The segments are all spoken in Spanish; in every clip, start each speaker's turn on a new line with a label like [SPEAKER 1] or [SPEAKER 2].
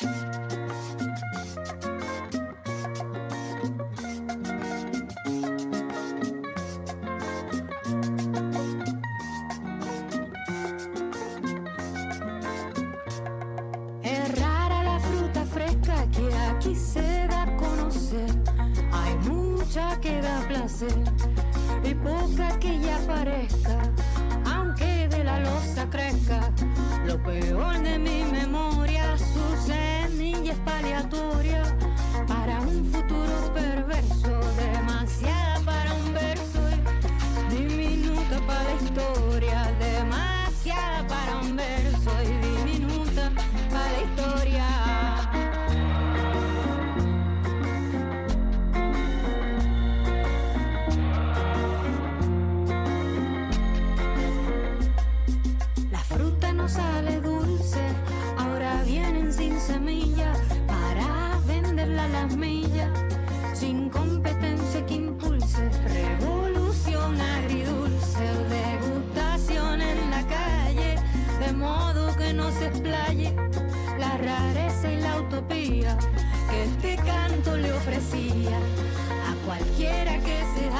[SPEAKER 1] Es rara la fruta fresca que aquí se da a conocer. Hay mucha que da placer y poca que ya parezca, aunque de la losa crezca. Lo peor de mí. Esa y la utopía que este canto le ofrecía a cualquiera que se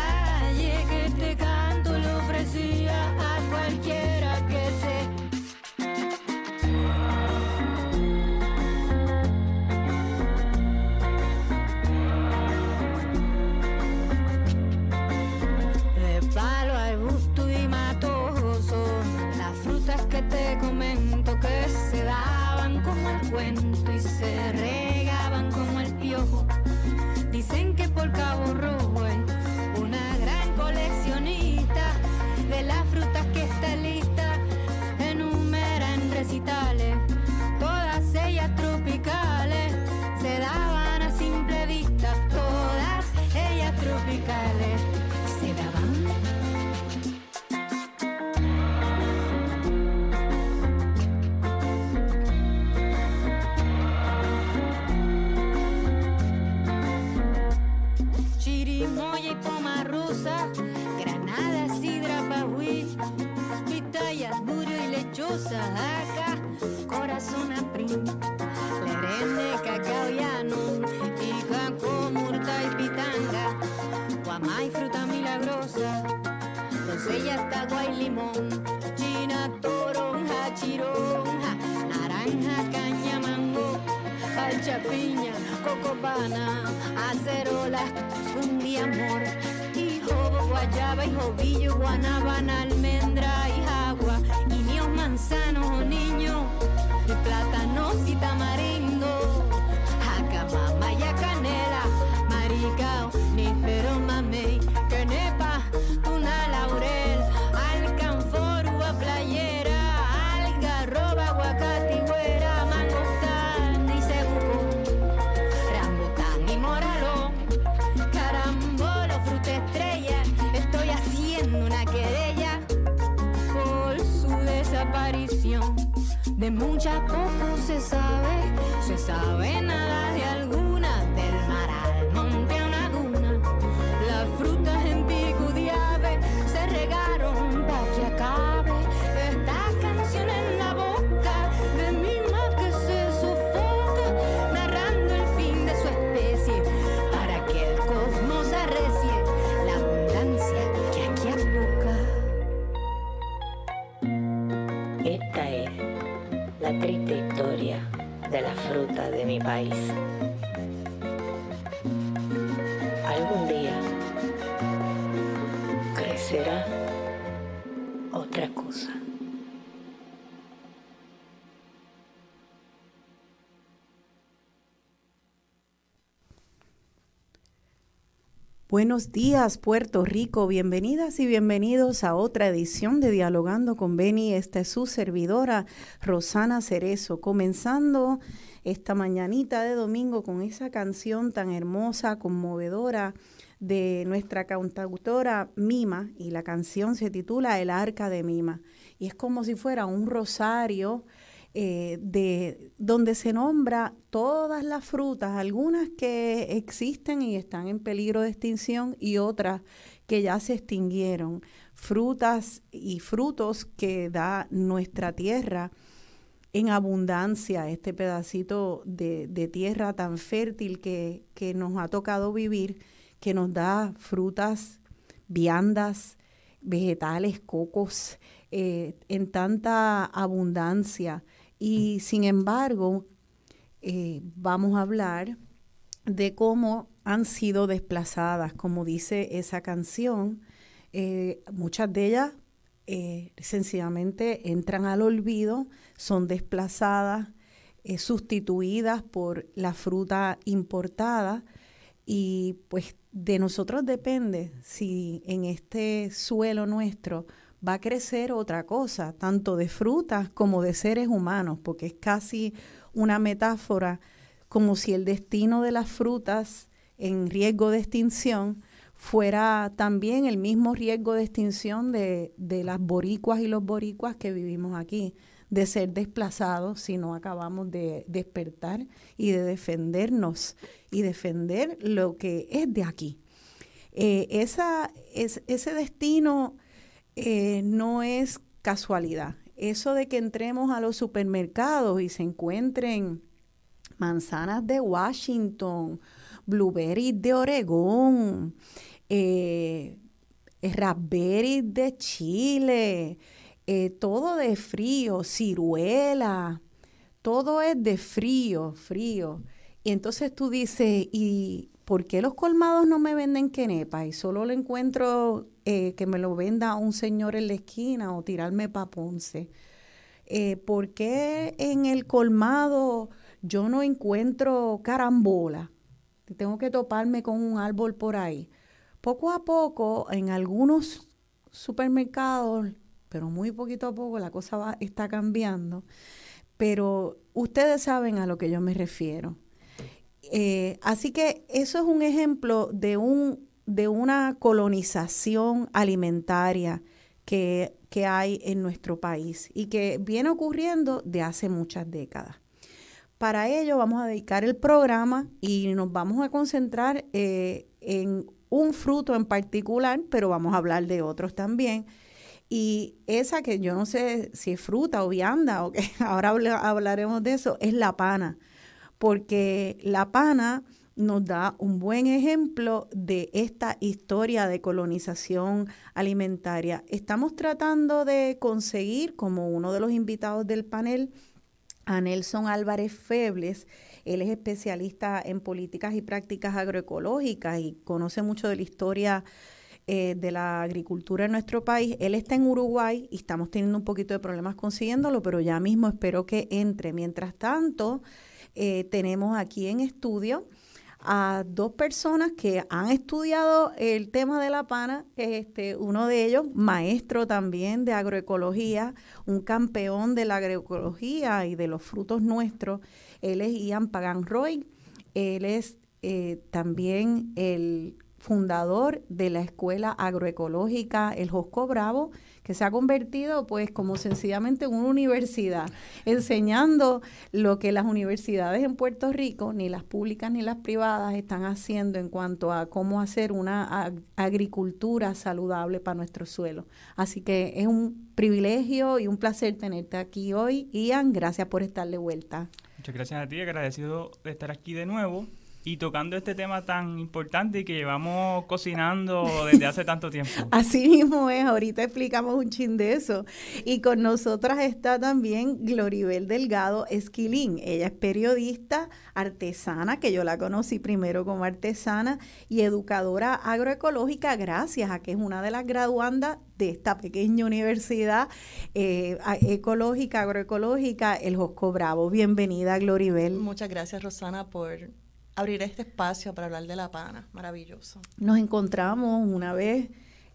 [SPEAKER 1] de muchas cosas se sabe, se sabe nada. triste historia de la fruta de mi país.
[SPEAKER 2] Buenos días, Puerto Rico. Bienvenidas y bienvenidos a otra edición de Dialogando con Beni. Esta es su servidora, Rosana Cerezo. Comenzando esta mañanita de domingo con esa canción tan hermosa, conmovedora de nuestra cantautora Mima. Y la canción se titula El Arca de Mima. Y es como si fuera un rosario eh, de donde se nombra todas las frutas, algunas que existen y están en peligro de extinción y otras que ya se extinguieron, frutas y frutos que da nuestra tierra en abundancia, este pedacito de, tierra tan fértil que, nos ha tocado vivir, que nos da frutas, viandas, vegetales, cocos, eh, en tanta abundancia y sin embargo, eh, vamos a hablar de cómo han sido desplazadas, como dice esa canción, eh, muchas de ellas eh, sencillamente entran al olvido, son desplazadas, sustituidas por la fruta importada y pues de nosotros depende si en este suelo nuestro va a crecer otra cosa, tanto de frutas como de seres humanos, porque es casi una metáfora como si el destino de las frutas en riesgo de extinción fuera también el mismo riesgo de extinción de, las boricuas y los boricuas que vivimos aquí, de ser desplazados si no acabamos de despertar y de defendernos y defender lo que es de aquí. Eh, esa, ese destino eh, no es casualidad. Eso de que entremos a los supermercados y se encuentren manzanas de Washington, blueberries de Oregón, eh, raspberries de Chile, eh, todo de frío, ciruela, todo es de frío, frío. Y entonces tú dices, ¿y por qué los colmados no me venden quenepa? Y solo lo encuentro eh, que me lo venda un señor en la esquina o tirarme pa' Ponce. Eh, porque en el colmado yo no encuentro carambola? Tengo que toparme con un árbol por ahí. Poco a poco, en algunos supermercados, pero muy poquito a poco, la cosa va, está cambiando. Pero ustedes saben a lo que yo me refiero. Eh, así que eso es un ejemplo de un de una colonización alimentaria que, hay en nuestro país y que viene ocurriendo de hace muchas décadas. Para ello vamos a dedicar el programa y nos vamos a concentrar eh, en un fruto en particular, pero vamos a hablar de otros también. Y esa que yo no sé si es fruta o vianda, o que ahora hablaremos de eso, es la pana, porque la pana nos da un buen ejemplo de esta historia de colonización alimentaria. Estamos tratando de conseguir, como uno de los invitados del panel, a Nelson Álvarez Febles. Él es especialista en políticas y prácticas agroecológicas y conoce mucho de la historia eh, de la agricultura en nuestro país. Él está en Uruguay y estamos teniendo un poquito de problemas consiguiéndolo, pero ya mismo espero que entre. Mientras tanto, eh, tenemos aquí en estudio a dos personas que han estudiado el tema de la pana, este, uno de ellos maestro también de agroecología, un campeón de la agroecología y de los frutos nuestros, él es Ian Pagan Roy, él es eh, también el fundador de la Escuela Agroecológica El Josco Bravo, que se ha convertido pues como sencillamente en una universidad, enseñando lo que las universidades en Puerto Rico, ni las públicas ni las privadas, están haciendo en cuanto a cómo hacer una agricultura saludable para nuestro suelo. Así que es un privilegio y un placer tenerte aquí hoy. Ian, gracias por estar de vuelta.
[SPEAKER 3] Muchas gracias a ti, agradecido de estar aquí de nuevo y tocando este tema tan importante que llevamos cocinando desde hace tanto tiempo.
[SPEAKER 2] Así mismo es, ahorita explicamos un chin de eso. Y con nosotras está también Gloribel Delgado Esquilín. Ella es periodista, artesana, que yo la conocí primero como artesana, y educadora agroecológica, gracias a que es una de las graduandas de esta pequeña universidad eh, ecológica, agroecológica, el Josco Bravo. Bienvenida, Gloribel.
[SPEAKER 4] Muchas gracias, Rosana, por abrir este espacio para hablar de La Pana. Maravilloso.
[SPEAKER 2] Nos encontramos una vez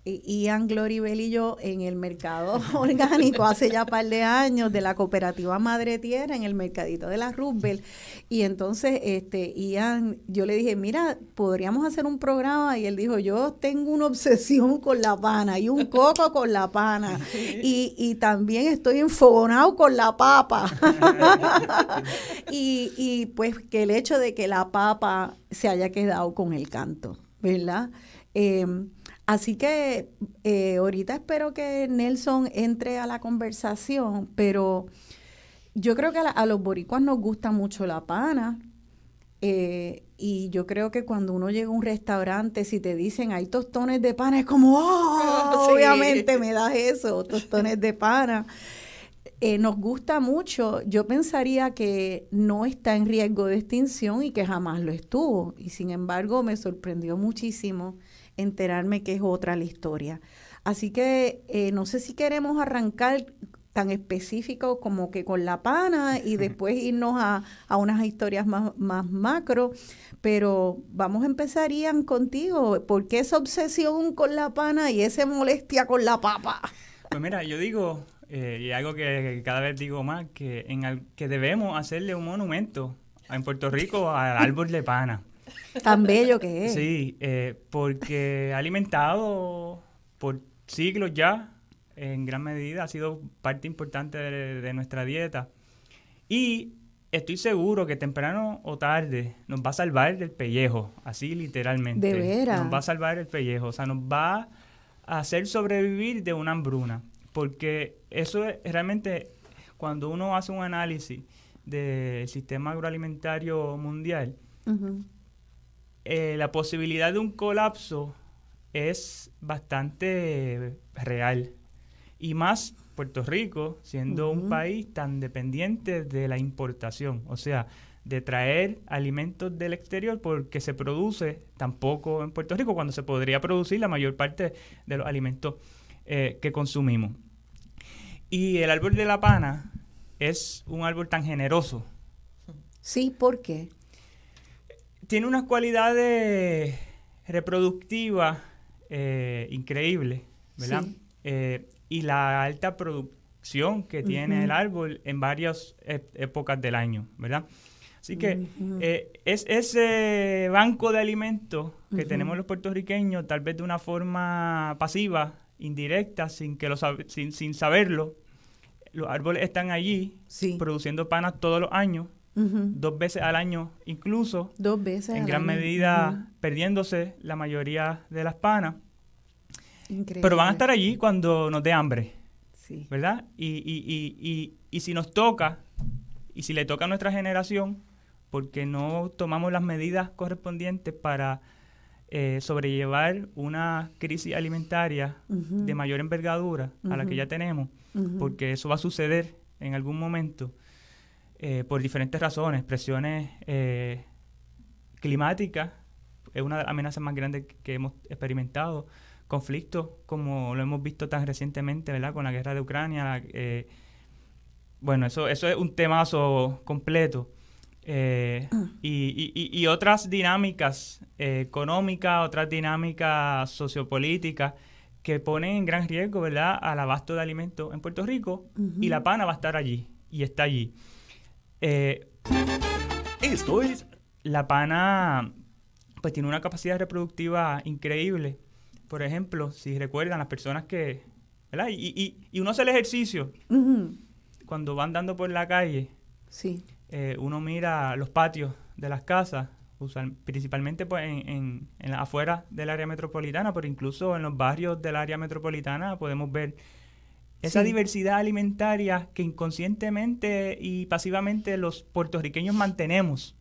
[SPEAKER 2] Ian Gloribel y yo en el mercado orgánico hace ya par de años de la cooperativa Madre Tierra en el mercadito de la Rubel y entonces este Ian yo le dije mira podríamos hacer un programa y él dijo yo tengo una obsesión con la pana y un coco con la pana y, y también estoy enfogonado con la papa y, y pues que el hecho de que la papa se haya quedado con el canto ¿verdad? Em, Así que eh, ahorita espero que Nelson entre a la conversación, pero yo creo que a, los boricuas nos gusta mucho la pana. Eh, y yo creo que cuando uno llega a un restaurante, si te dicen hay tostones de pana, es como, oh, Obviamente me das eso, tostones de pana. Eh, nos gusta mucho. Yo pensaría que no está en riesgo de extinción y que jamás lo estuvo. Y sin embargo, me sorprendió muchísimo enterarme que es otra la historia. Así que eh, no sé si queremos arrancar tan específico como que con la pana y después irnos a, a unas historias más, macro, pero vamos a empezar, contigo. ¿Por qué esa obsesión con la pana y esa molestia con la papa?
[SPEAKER 3] Pues mira, yo digo, eh, y algo que cada vez digo más, que, en que debemos hacerle un monumento en Puerto Rico al árbol de pana.
[SPEAKER 5] Tan bello que es.
[SPEAKER 3] Sí, eh, porque alimentado por siglos ya, en gran medida, ha sido parte importante de, nuestra dieta. Y estoy seguro que temprano o tarde nos va a salvar del pellejo, así literalmente. De veras. Nos va a salvar el pellejo, o sea, nos va a hacer sobrevivir de una hambruna, porque eso es realmente cuando uno hace un análisis del sistema agroalimentario mundial, eh, la posibilidad de un colapso es bastante real. Y más Puerto Rico, siendo un país tan dependiente de la importación, o sea, de traer alimentos del exterior porque se produce tampoco en Puerto Rico, cuando se podría producir la mayor parte de los alimentos eh, que consumimos. Y el árbol de la pana es un árbol tan generoso. Sí, ¿por qué? tiene unas cualidades reproductivas eh, increíbles, ¿verdad? Eh, y la alta producción que tiene el árbol en varias e, épocas del año, ¿verdad? Así que eh, es ese banco de alimentos que tenemos los puertorriqueños, tal vez de una forma pasiva, indirecta, sin, que lo sin, saberlo, los árboles están allí produciendo panas todos los años dos veces al año incluso.
[SPEAKER 2] Dos veces. En gran medida
[SPEAKER 3] perdiéndose la mayoría de las panas.
[SPEAKER 2] Increíble. Pero van
[SPEAKER 3] a estar allí cuando nos dé hambre. Sí. ¿Verdad? Y, y, y, y, si nos toca, y si le toca a nuestra generación, porque no tomamos las medidas correspondientes para eh, sobrellevar una crisis alimentaria de mayor envergadura a la que ya tenemos, porque eso va a suceder en algún momento, eh, por diferentes razones, presiones eh, climáticas, es una de las amenazas más grandes que hemos experimentado, conflictos como lo hemos visto tan recientemente, ¿verdad? Con la guerra de Ucrania. Eh, bueno, eso, eso es un temazo completo. y, y, otras dinámicas económicas, otras dinámicas sociopolíticas que ponen en gran riesgo, ¿verdad?, al abasto de alimentos en Puerto Rico y la pana va a estar allí y está allí. Eh, esto La pana pues tiene una capacidad reproductiva increíble. Por ejemplo, si recuerdan las personas que... Y, uno hace el ejercicio. Cuando van andando por la calle, sí. Eh, uno mira los patios de las casas, usan, principalmente pues, afuera del área metropolitana, pero incluso en los barrios del área metropolitana podemos ver esa diversidad alimentaria que inconscientemente y pasivamente los puertorriqueños mantenemos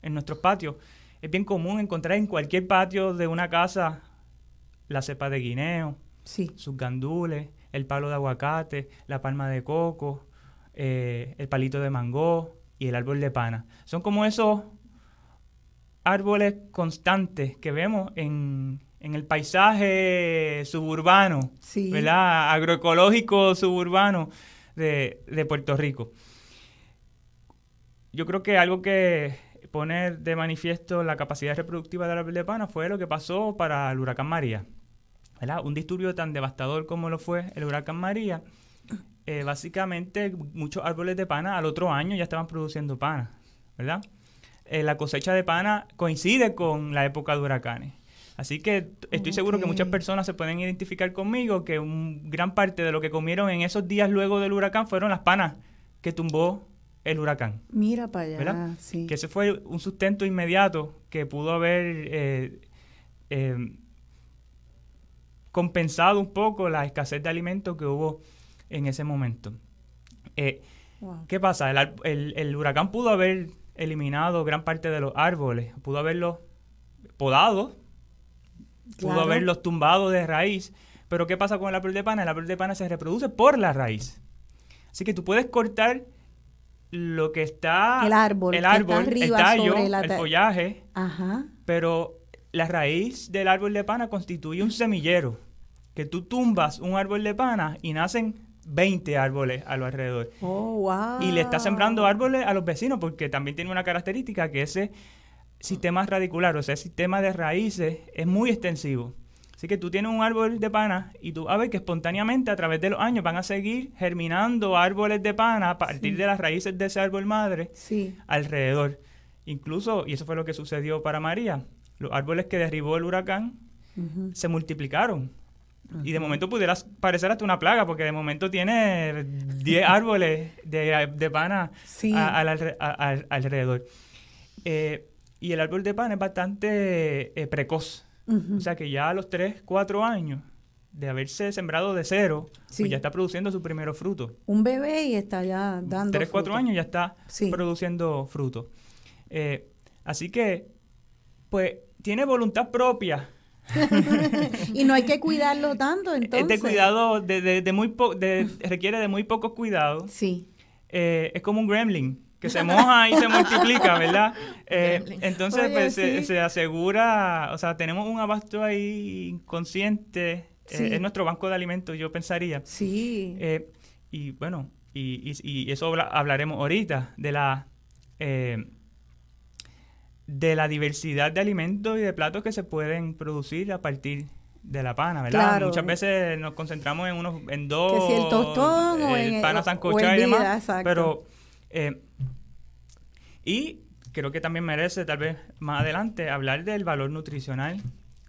[SPEAKER 3] en nuestros patios. Es bien común encontrar en cualquier patio de una casa la cepa de guineo, sus gandules, el palo de aguacate, la palma de coco, eh, el palito de mango y el árbol de pana. Son como esos árboles constantes que vemos en, en el paisaje suburbano, ¿verdad? Agroecológico suburbano de, Puerto Rico. Yo creo que algo que pone de manifiesto la capacidad reproductiva de árbol de pana fue lo que pasó para el huracán María. ¿verdad? Un disturbio tan devastador como lo fue el huracán María. Eh, básicamente, muchos árboles de pana al otro año ya estaban produciendo pana, ¿verdad? Eh, la cosecha de pana coincide con la época de huracanes. Así que estoy seguro que muchas personas se pueden identificar conmigo, que un gran parte de lo que comieron en esos días luego del huracán fueron las panas que tumbó el huracán.
[SPEAKER 2] Mira para allá.
[SPEAKER 3] Que ese fue un sustento inmediato que pudo haber eh, eh, compensado un poco la escasez de alimentos que hubo en ese momento. Eh, ¿Qué pasa? El, el, huracán pudo haber eliminado gran parte de los árboles, pudo haberlos podado Pudo haberlos tumbado de raíz. Pero ¿qué pasa con el árbol de pana? El árbol de pana se reproduce por la raíz. Así que tú puedes cortar lo que está... El
[SPEAKER 2] árbol. El árbol, tallo, el
[SPEAKER 3] follaje. Ajá. Pero la raíz del árbol de pana constituye un semillero. Que tú tumbas un árbol de pana y nacen 20 árboles a alrededor.
[SPEAKER 2] Oh, wow. Y le está sembrando
[SPEAKER 3] árboles a los vecinos porque también tiene una característica que es sistema radicular, o sea, el sistema de raíces es muy extensivo. Así que tú tienes un árbol de pana y tú sabes que espontáneamente a través de los años van a seguir germinando árboles de pana a partir de las raíces de ese árbol madre alrededor. Incluso, y eso fue lo que sucedió para María, los árboles que derribó el huracán se multiplicaron. Y de momento pudiera parecer hasta una plaga, porque de momento tiene 10 árboles de, pana alrededor. Eh, y el árbol de pan es bastante eh, precoz. O sea que ya a los 3, 4 años de haberse sembrado de cero, pues ya está produciendo su primer fruto.
[SPEAKER 2] Un bebé y está ya dando. 3,
[SPEAKER 3] 4 años ya está produciendo fruto. Eh, así que, pues, tiene voluntad propia.
[SPEAKER 2] y no hay que cuidarlo tanto, entonces. Este
[SPEAKER 3] cuidado de, de, muy requiere de muy poco cuidado. Sí. Eh, es como un gremlin que se moja y se multiplica, ¿verdad? Eh, entonces pues, se, asegura, o sea, tenemos un abasto ahí inconsciente, En eh, es nuestro banco de alimentos, yo pensaría. Sí. Eh, y bueno, y, eso hablaremos ahorita, de la, de la diversidad de alimentos y de platos que se pueden producir a partir de la pana, ¿verdad? Muchas veces nos concentramos en unos, en dos, el tostón o en pana el, y demás, pero eh, y creo que también merece, tal vez más adelante, hablar del valor nutricional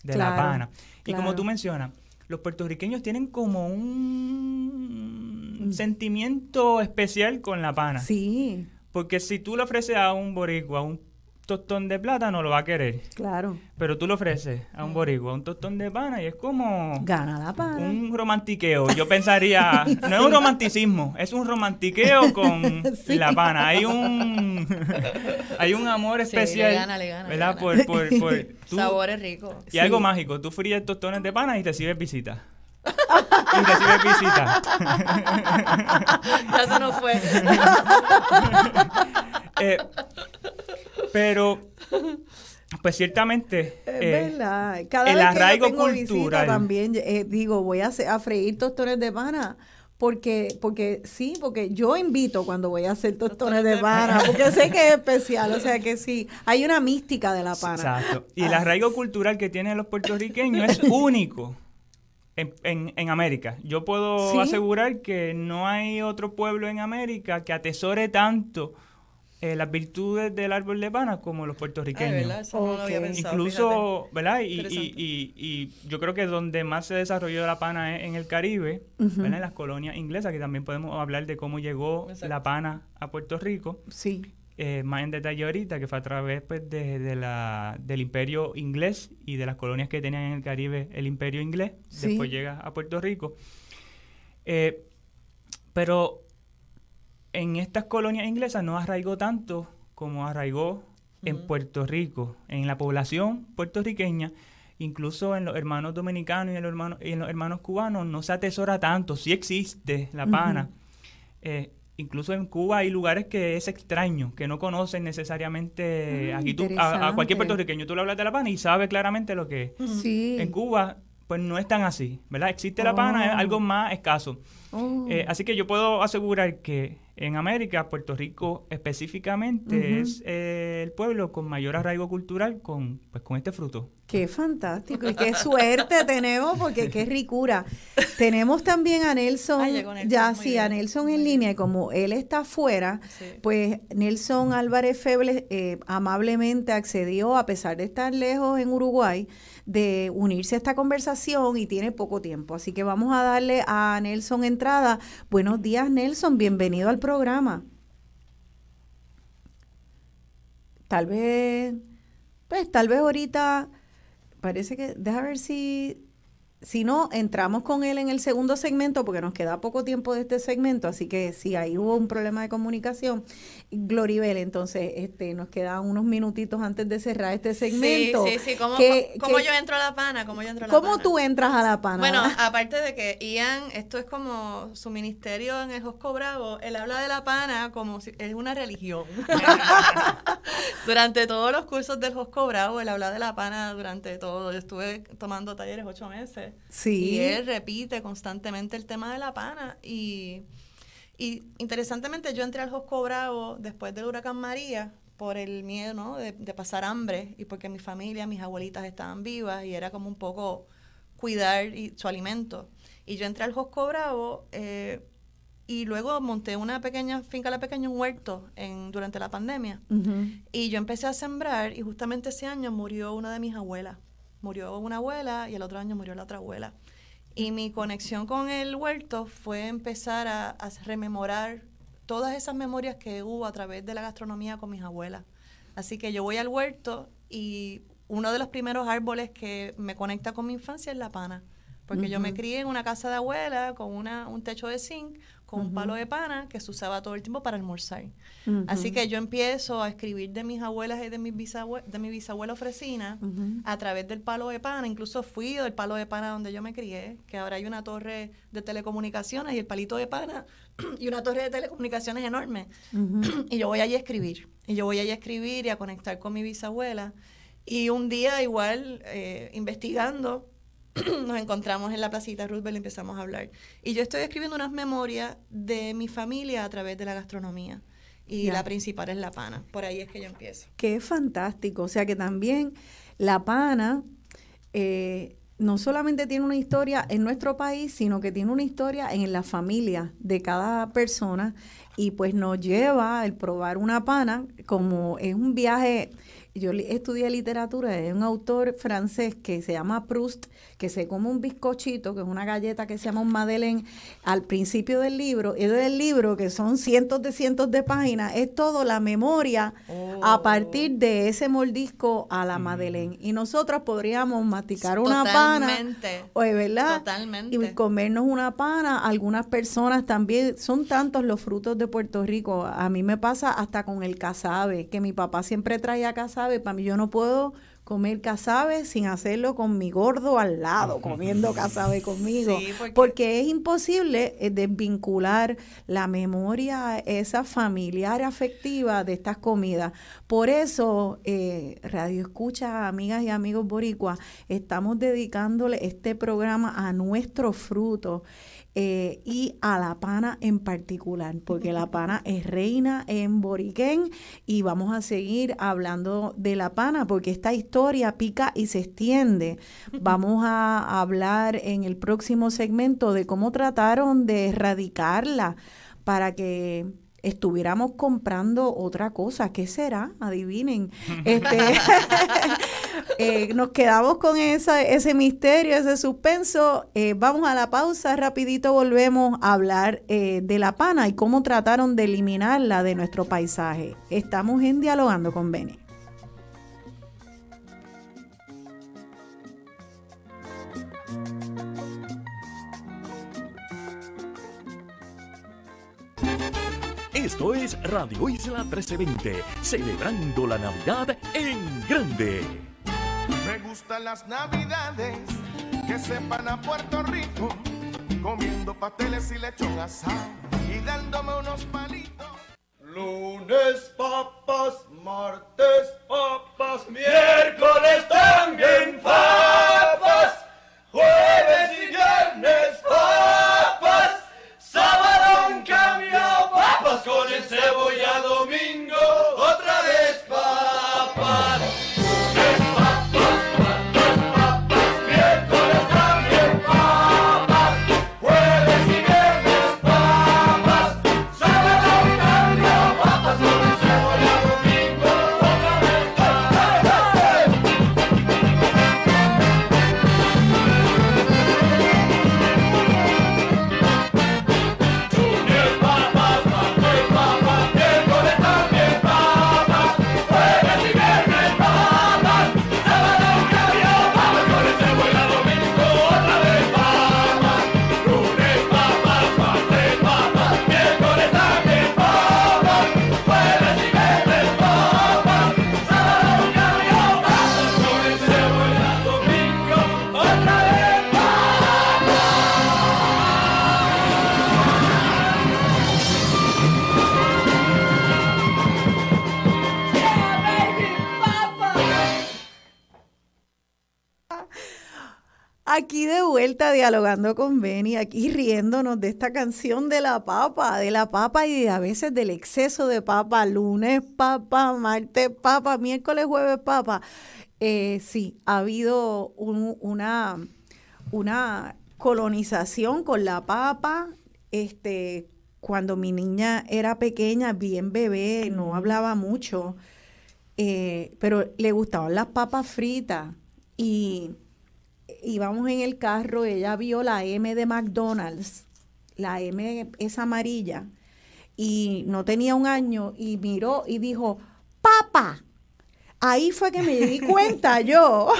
[SPEAKER 6] de la pana.
[SPEAKER 3] Y como tú mencionas, los puertorriqueños tienen como un mm. sentimiento especial con la pana. Sí. Porque si tú le ofreces a un boricua, a un tostón de plata no lo va a querer. Claro. Pero tú lo ofreces a un a un tostón de pana y es como... Gana la pana. Un romantiqueo. Yo pensaría... No es un romanticismo, es un romantiqueo con la pana. Hay un... hay un amor especial. Sí, le gana, le gana. ¿Verdad? Por, por, por tú, Sabores
[SPEAKER 4] ricos. Y algo
[SPEAKER 3] mágico. Tú fríes tostones de pana y te recibes visita. y recibes visita. Eso no fue. eh, pero, pues ciertamente. Eh,
[SPEAKER 2] verdad. el arraigo que también eh, digo, voy a, freír tostones de pana porque, porque sí, porque yo invito cuando voy a hacer tostones de pana, porque sé que es especial, o sea que sí, hay una mística de la pana. Exacto.
[SPEAKER 3] Y el arraigo cultural que tienen los puertorriqueños es único en, en, América. Yo puedo asegurar que no hay otro pueblo en América que atesore tanto eh, las virtudes del árbol de pana como los puertorriqueños. Incluso, ¿verdad? Y, y, yo creo que donde más se desarrolló la pana es en el Caribe, en las colonias inglesas, que también podemos hablar de cómo llegó la pana a Puerto Rico. Sí. Eh, más en detalle ahorita, que fue a través pues, de, la, del imperio inglés y de las colonias que tenían en el Caribe el imperio inglés. Después llega a Puerto Rico. Eh, pero en estas colonias inglesas no arraigó tanto como arraigó en Puerto Rico, en la población puertorriqueña, incluso en los hermanos dominicanos y en los hermanos, cubanos no se atesora tanto, sí existe la pana. Eh, incluso en Cuba hay lugares que es extraño, que no conocen necesariamente ah, a, cualquier puertorriqueño. Tú le hablas de la pana y sabe claramente lo que es. Sí. En Cuba pues no es tan así, ¿verdad? Existe la pana, es algo oh. más escaso. Oh. Eh, así que yo puedo asegurar que en América, Puerto Rico específicamente, es eh, el pueblo con mayor arraigo cultural con, pues, con este fruto.
[SPEAKER 2] Qué fantástico y qué suerte tenemos, porque qué ricura. Tenemos también a Nelson, ya sí, a Nelson en línea, y como él está afuera, pues Nelson Álvarez Feble eh, amablemente accedió, a pesar de estar lejos en Uruguay, de unirse a esta conversación y tiene poco tiempo. Así que vamos a darle a Nelson entrada. Buenos días, Nelson. Bienvenido al programa. Tal vez, pues tal vez ahorita, parece que, deja ver si si no, entramos con él en el segundo segmento porque nos queda poco tiempo de este segmento, así que si ahí hubo un problema de comunicación, Gloribel, entonces este, nos quedan unos minutitos antes de cerrar este segmento. Sí, sí, sí, ¿cómo, yo entro
[SPEAKER 4] a la pana? ¿Cómo, yo
[SPEAKER 2] tú entras a la pana? Bueno,
[SPEAKER 4] aparte de que Ian, esto es como su ministerio en el Josco Bravo, él habla de la pana como si es una religión. durante todos los cursos del Josco Bravo, él habla de la pana durante todo, yo estuve tomando talleres ocho meses. Y él repite constantemente el tema de la pana. Y, interesantemente, yo entré al Josco Bravo después del huracán María por el miedo de, pasar hambre y porque mi familia, mis abuelitas estaban vivas y era como un poco cuidar su alimento. Y yo entré al Josco Bravo eh, y luego monté una pequeña finca, la pequeña, un huerto durante la pandemia. Y yo empecé a sembrar y justamente ese año murió una de mis abuelas murió una abuela y el otro año murió la otra abuela. Y mi conexión con el huerto fue empezar a, rememorar todas esas memorias que hubo a través de la gastronomía con mis abuelas. Así que yo voy al huerto y uno de los primeros árboles que me conecta con mi infancia es la pana. Porque yo me crié en una casa de abuela con un techo de zinc, con palo de pana que se usaba todo el tiempo para almorzar. Así que yo empiezo a escribir de mis abuelas y de, mis bisabue de mi bisabuela Fresina a través del palo de pana. Incluso fui del palo de pana donde yo me crié, que ahora hay una torre de telecomunicaciones y el palito de pana y una torre de telecomunicaciones enorme. y yo voy allí a escribir. Y yo voy allí a escribir y a conectar con mi bisabuela. Y un día igual, eh, investigando, nos encontramos en la placita Roosevelt y empezamos a hablar. Y yo estoy escribiendo unas memorias de mi familia a través de la gastronomía. Y la principal es la pana. Por ahí es que yo empiezo.
[SPEAKER 2] Qué fantástico. O sea que también la pana eh, no solamente tiene una historia en nuestro país, sino que tiene una historia en la familia de cada persona. Y pues nos lleva el probar una pana como es un viaje yo estudié literatura de un autor francés que se llama Proust, que se come un bizcochito, que es una galleta que se llama un Madeleine, al principio del libro, y del libro, que son cientos de cientos de páginas, es todo la memoria a oh. partir de ese mordisco a la Madeleine. Y nosotras podríamos masticar una Totalmente. pana, ¿verdad? Totalmente. Y comernos una pana. Algunas personas también, son tantos los frutos de Puerto Rico. A mí me pasa hasta con el casabe, que mi papá siempre traía casabe, para mí yo no puedo comer casabe sin hacerlo con mi gordo al lado, comiendo casabe conmigo, porque... es imposible eh, desvincular la memoria esa familiar afectiva de estas comidas. Por eso, eh, Radio Escucha, amigas y amigos boricuas, estamos dedicándole este programa a nuestro fruto eh, y a la pana en particular, porque la pana es reina en Boriquén y vamos a seguir hablando de la pana porque esta historia pica y se extiende. Vamos a hablar en el próximo segmento de cómo trataron de erradicarla para que estuviéramos comprando otra cosa. ¿Qué será? Adivinen. Este, eh, nos quedamos con esa, ese misterio, ese suspenso. Eh, vamos a la pausa, rapidito volvemos a hablar eh, de la pana y cómo trataron de eliminarla de nuestro paisaje. Estamos en Dialogando con Beni
[SPEAKER 6] Esto es Radio Isla 1320, celebrando la Navidad en grande.
[SPEAKER 7] Me gustan las Navidades que sepan a Puerto Rico, comiendo pasteles y lechón asado y dándome unos palitos. Lunes papas, martes papas, miércoles también papas, jueves y viernes papas, sábado con el cebolla domingo.
[SPEAKER 2] Aquí de vuelta dialogando con Benny, aquí riéndonos de esta canción de la papa, de la papa y a veces del exceso de papa, lunes papa, martes papa, miércoles, jueves papa. Eh, sí, ha habido una, una colonización con la papa, este, cuando mi niña era pequeña, bien bebé, no hablaba mucho, eh, pero le gustaban las papas fritas y íbamos en el carro, ella vio la M de McDonald's, la M es amarilla, y no tenía un año, y miró y dijo, papa. Ahí fue que me di cuenta yo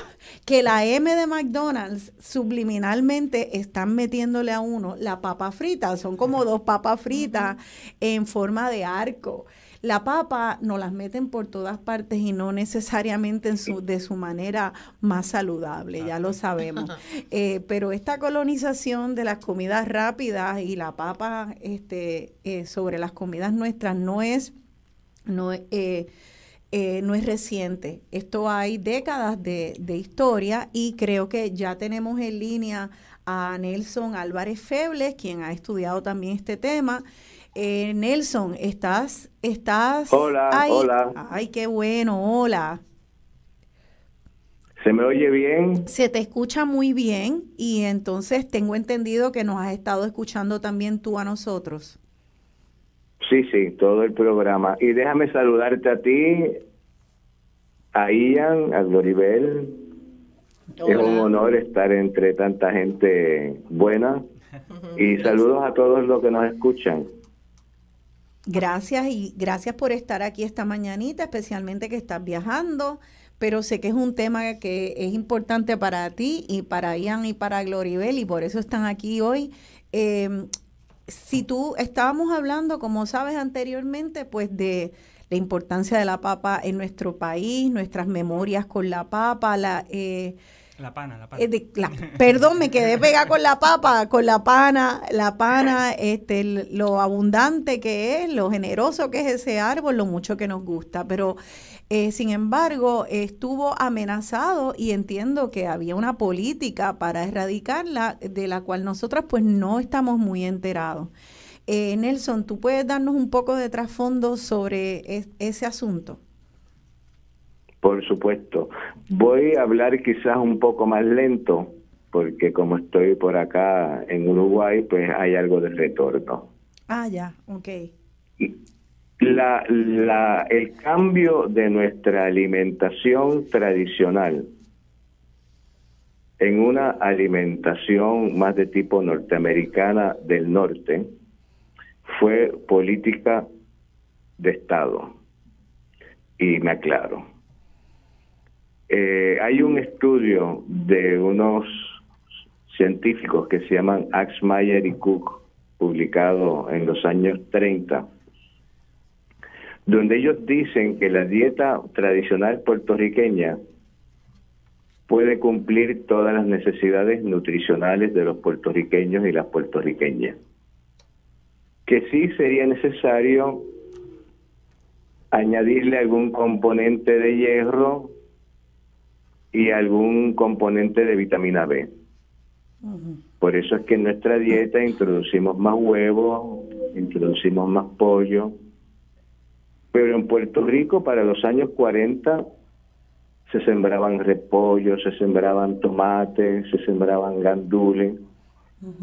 [SPEAKER 2] que la M de McDonald's subliminalmente están metiéndole a uno la papa frita, son como dos papas fritas en forma de arco. La papa nos las meten por todas partes y no necesariamente en su, de su manera más saludable, ya lo sabemos. Eh, pero esta colonización de las comidas rápidas y la papa este, eh, sobre las comidas nuestras no es... No, eh, no es reciente. Esto hay décadas de, historia y creo que ya tenemos en línea a Nelson Álvarez Febles, quien ha estudiado también este tema eh, Nelson, ¿estás? ¿Estás? Hola, hola. Ay, qué bueno, hola.
[SPEAKER 6] ¿Se me oye bien?
[SPEAKER 2] Se te escucha muy bien y entonces tengo entendido que nos has estado escuchando también tú a nosotros.
[SPEAKER 6] Sí, sí, todo el programa. Y déjame saludarte a ti, a Ian, a Gloribel.
[SPEAKER 2] Es un honor
[SPEAKER 6] estar entre tanta gente buena. Y saludos a todos los que nos escuchan.
[SPEAKER 2] Gracias y gracias por estar aquí esta mañanita, especialmente que estás viajando, pero sé que es un tema que es importante para ti y para Ian y para Gloribel y por eso están aquí hoy. Em, si tú estábamos hablando, como sabes anteriormente, pues de la importancia de la papa en nuestro país, nuestras memorias con la papa, la... Eh, la pana, la pana. Eh, perdón, me quedé pegada con la papa, con la pana, la pana, este, lo abundante que es, lo generoso que es ese árbol, lo mucho que nos gusta. Pero, eh, sin embargo, estuvo amenazado y entiendo que había una política para erradicarla, de la cual nosotras pues no estamos muy enterados. Eh, Nelson, ¿tú puedes darnos un poco de trasfondo sobre ese asunto?
[SPEAKER 6] Por supuesto. Voy a hablar quizás un poco más lento, porque como estoy por acá en Uruguay, pues hay algo de retorno.
[SPEAKER 2] Ah, ya, ok.
[SPEAKER 6] La, la, el cambio de nuestra alimentación tradicional en una alimentación más de tipo norteamericana del norte fue política de Estado. Y me aclaro eh, hay un mm. estudio de unos científicos que se llaman Axmeyer y Cook, publicado en los años 30, donde ellos dicen que la dieta tradicional puertorriqueña puede cumplir todas las necesidades nutricionales de los puertorriqueños y las puertorriqueñas. Que sí sería necesario añadirle algún componente de hierro y algún componente de vitamina B. Por eso es que en nuestra dieta introducimos más huevos, introducimos más pollo. Pero en Puerto Rico para los años 40 se sembraban repollos, se sembraban tomates, se sembraban gandules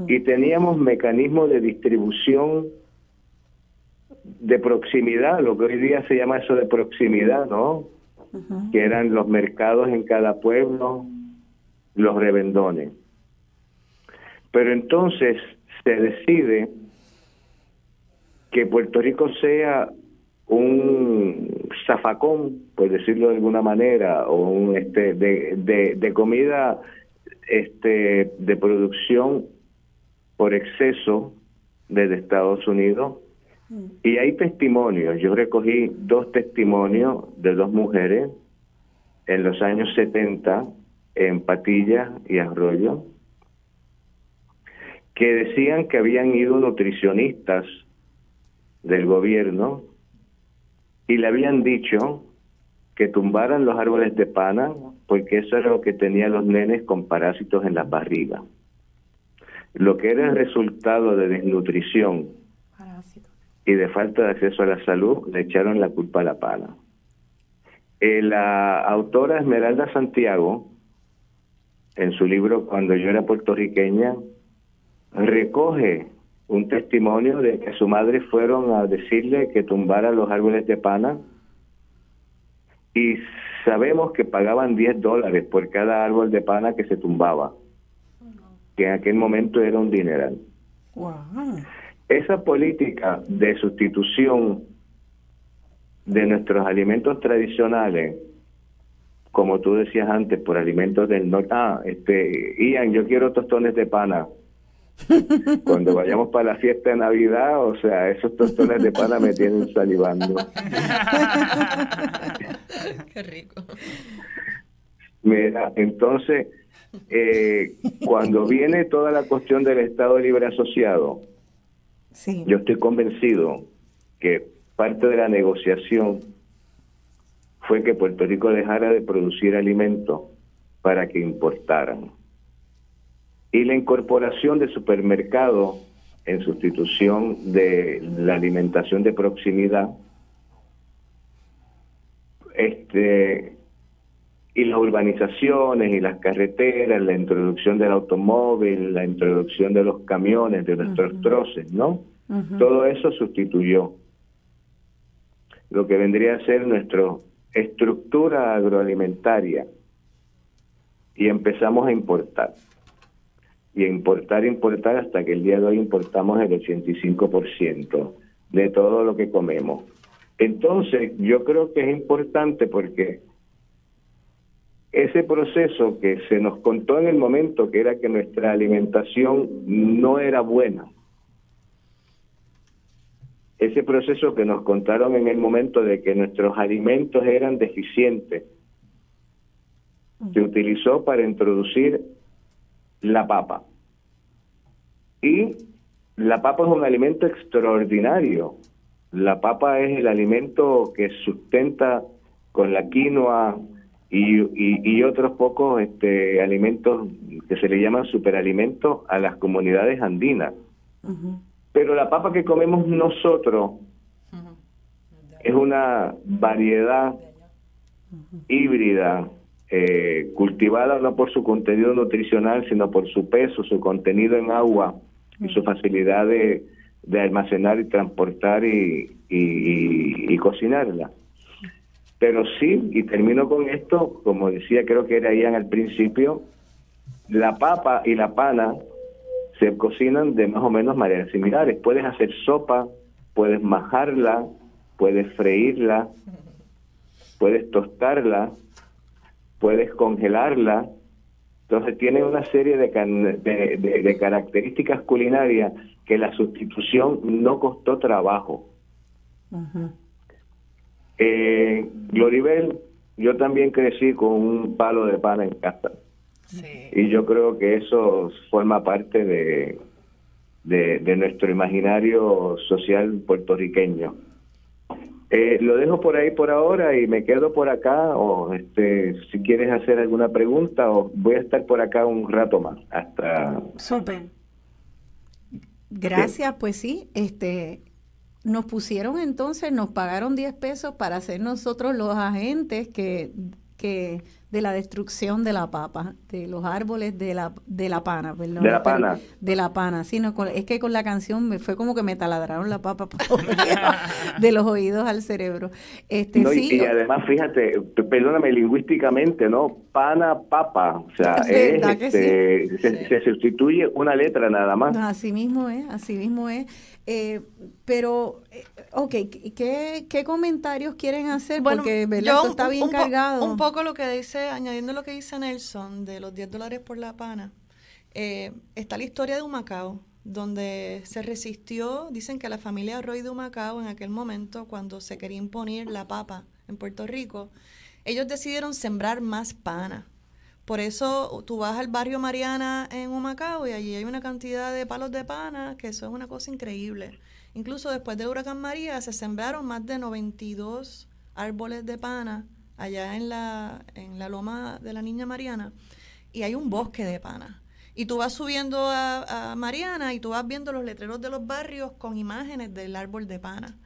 [SPEAKER 6] y teníamos mecanismos de distribución de proximidad, lo que hoy día se llama eso de proximidad, ¿no? que eran los mercados en cada pueblo, los revendones. Pero entonces se decide que Puerto Rico sea un zafacón, por decirlo de alguna manera, o un este de, de, comida este de producción por exceso desde Estados Unidos y hay testimonios, yo recogí dos testimonios de dos mujeres en los años 70 en Patillas y Arroyo, que decían que habían ido nutricionistas del gobierno y le habían dicho que tumbaran los árboles de pana porque eso era lo que tenían los nenes con parásitos en las barrigas. Lo que era el resultado de desnutrición y de falta de acceso a la salud le echaron la culpa a la pana. Eh, la autora Esmeralda Santiago, en su libro Cuando yo era puertorriqueña, recoge un testimonio de que su madre fueron a decirle que tumbara los árboles de pana y sabemos que pagaban 10 dólares por cada árbol de pana que se tumbaba, que en aquel momento era un dineral. Esa política de sustitución de nuestros alimentos tradicionales, como tú decías antes, por alimentos del norte. Ah, este, Ian, yo quiero tostones de pana. Cuando vayamos para la fiesta de Navidad, o sea, esos tostones de pana me tienen salivando.
[SPEAKER 8] Qué rico.
[SPEAKER 6] Mira, entonces, eh, cuando viene toda la cuestión del Estado Libre Asociado, yo estoy convencido que parte de la negociación fue que Puerto Rico dejara de producir alimentos para que importaran. Y la incorporación de supermercados en sustitución de la alimentación de proximidad este, y las urbanizaciones y las carreteras, la introducción del automóvil, la introducción de los camiones, de nuestros troces, ¿no? Todo eso sustituyó lo que vendría a ser nuestra estructura agroalimentaria y empezamos a importar. Y a importar, importar hasta que el día de hoy importamos el 85% de todo lo que comemos. Entonces, yo creo que es importante porque ese proceso que se nos contó en el momento, que era que nuestra alimentación no era buena, ese proceso que nos contaron en el momento de que nuestros alimentos eran deficientes, mm. se utilizó para introducir la papa. Y la papa es un alimento extraordinario. La papa es el alimento que sustenta con la quinoa, y, otros pocos este, alimentos que se le llaman superalimentos a las comunidades andinas. Pero la papa que comemos nosotros es una variedad híbrida, eh, cultivada no por su contenido nutricional, sino por su peso, su contenido en agua y su facilidad de, almacenar y transportar y, y cocinarla. Pero sí, y termino con esto, como decía, creo que era Ian al principio, la papa y la pana se cocinan de más o menos maneras similares. Puedes hacer sopa, puedes majarla, puedes freírla, puedes tostarla, puedes congelarla. Entonces tiene una serie de, características culinarias que la sustitución no costó trabajo. Eh, Gloribel, yo también crecí con un palo de pan en casa. Y yo creo que eso forma parte de, de, nuestro imaginario social puertorriqueño. Eh, lo dejo por ahí por ahora y me quedo por acá o este si quieres hacer alguna pregunta o voy a estar por acá un rato más hasta Super.
[SPEAKER 2] Gracias, pues sí, este nos pusieron entonces, nos pagaron 10 pesos para ser nosotros los agentes que, que de la destrucción de la papa, de los árboles de la, de la pana, perdón. De la pana. de la pana, es que con la canción fue como que me taladraron la papa de los oídos al cerebro. Este, sí, y, además,
[SPEAKER 6] fíjate, perdóname, lingüísticamente, ¿no? Pana, papa, o sea, este, se, se, sustituye una letra nada más.
[SPEAKER 2] Así mismo es, así mismo es. Eh, pero, eh, ok, ¿qué, comentarios quieren hacer? Porque ¿verdad? está bien cargado. un
[SPEAKER 4] poco lo que dice, añadiendo lo que dice Nelson de los 10 dólares por la pana, eh, está la historia de Humacao, donde se resistió, dicen que la familia Roy de Humacao en aquel momento, cuando se quería imponer la papa en Puerto Rico, ellos decidieron sembrar más pana por eso tú vas al barrio Mariana en Humacao y allí hay una cantidad de palos de pana, que eso es una cosa increíble. Incluso después de Huracán María se sembraron más de 92 árboles de pana allá en la, en la loma de la Niña Mariana y hay un bosque de pana. Y tú vas subiendo a, Mariana y tú vas viendo los letreros de los barrios con imágenes del árbol de pana.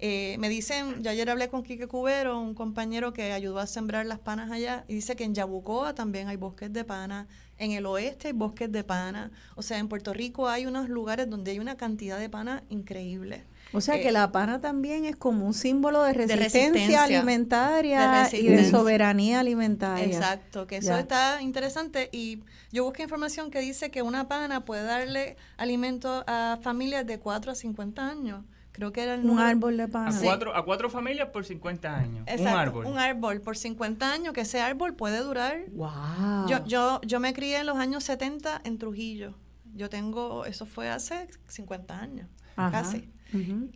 [SPEAKER 4] Eh, me dicen, ya ayer hablé con Quique Cubero, un compañero que ayudó a sembrar las panas allá, y dice que en Yabucoa también hay bosques de pana, en el oeste hay bosques de pana, o sea, en Puerto Rico hay unos lugares donde hay una cantidad de pana increíble. O sea que eh, la
[SPEAKER 2] pana también es como un símbolo de resistencia, alimentaria y de soberanía alimentaria. Exacto, que eso está
[SPEAKER 4] interesante. Y yo busqué información que dice que una pana puede darle alimento a familias de 4 a 50 años creo que era un árbol de pana. A cuatro,
[SPEAKER 3] a cuatro familias por 50 años. un árbol. Un
[SPEAKER 4] árbol por 50 años, que ese árbol puede durar.
[SPEAKER 3] Wow.
[SPEAKER 4] Yo, yo, me crié en los años 70 en Trujillo. Yo tengo, eso fue hace 50 años, casi.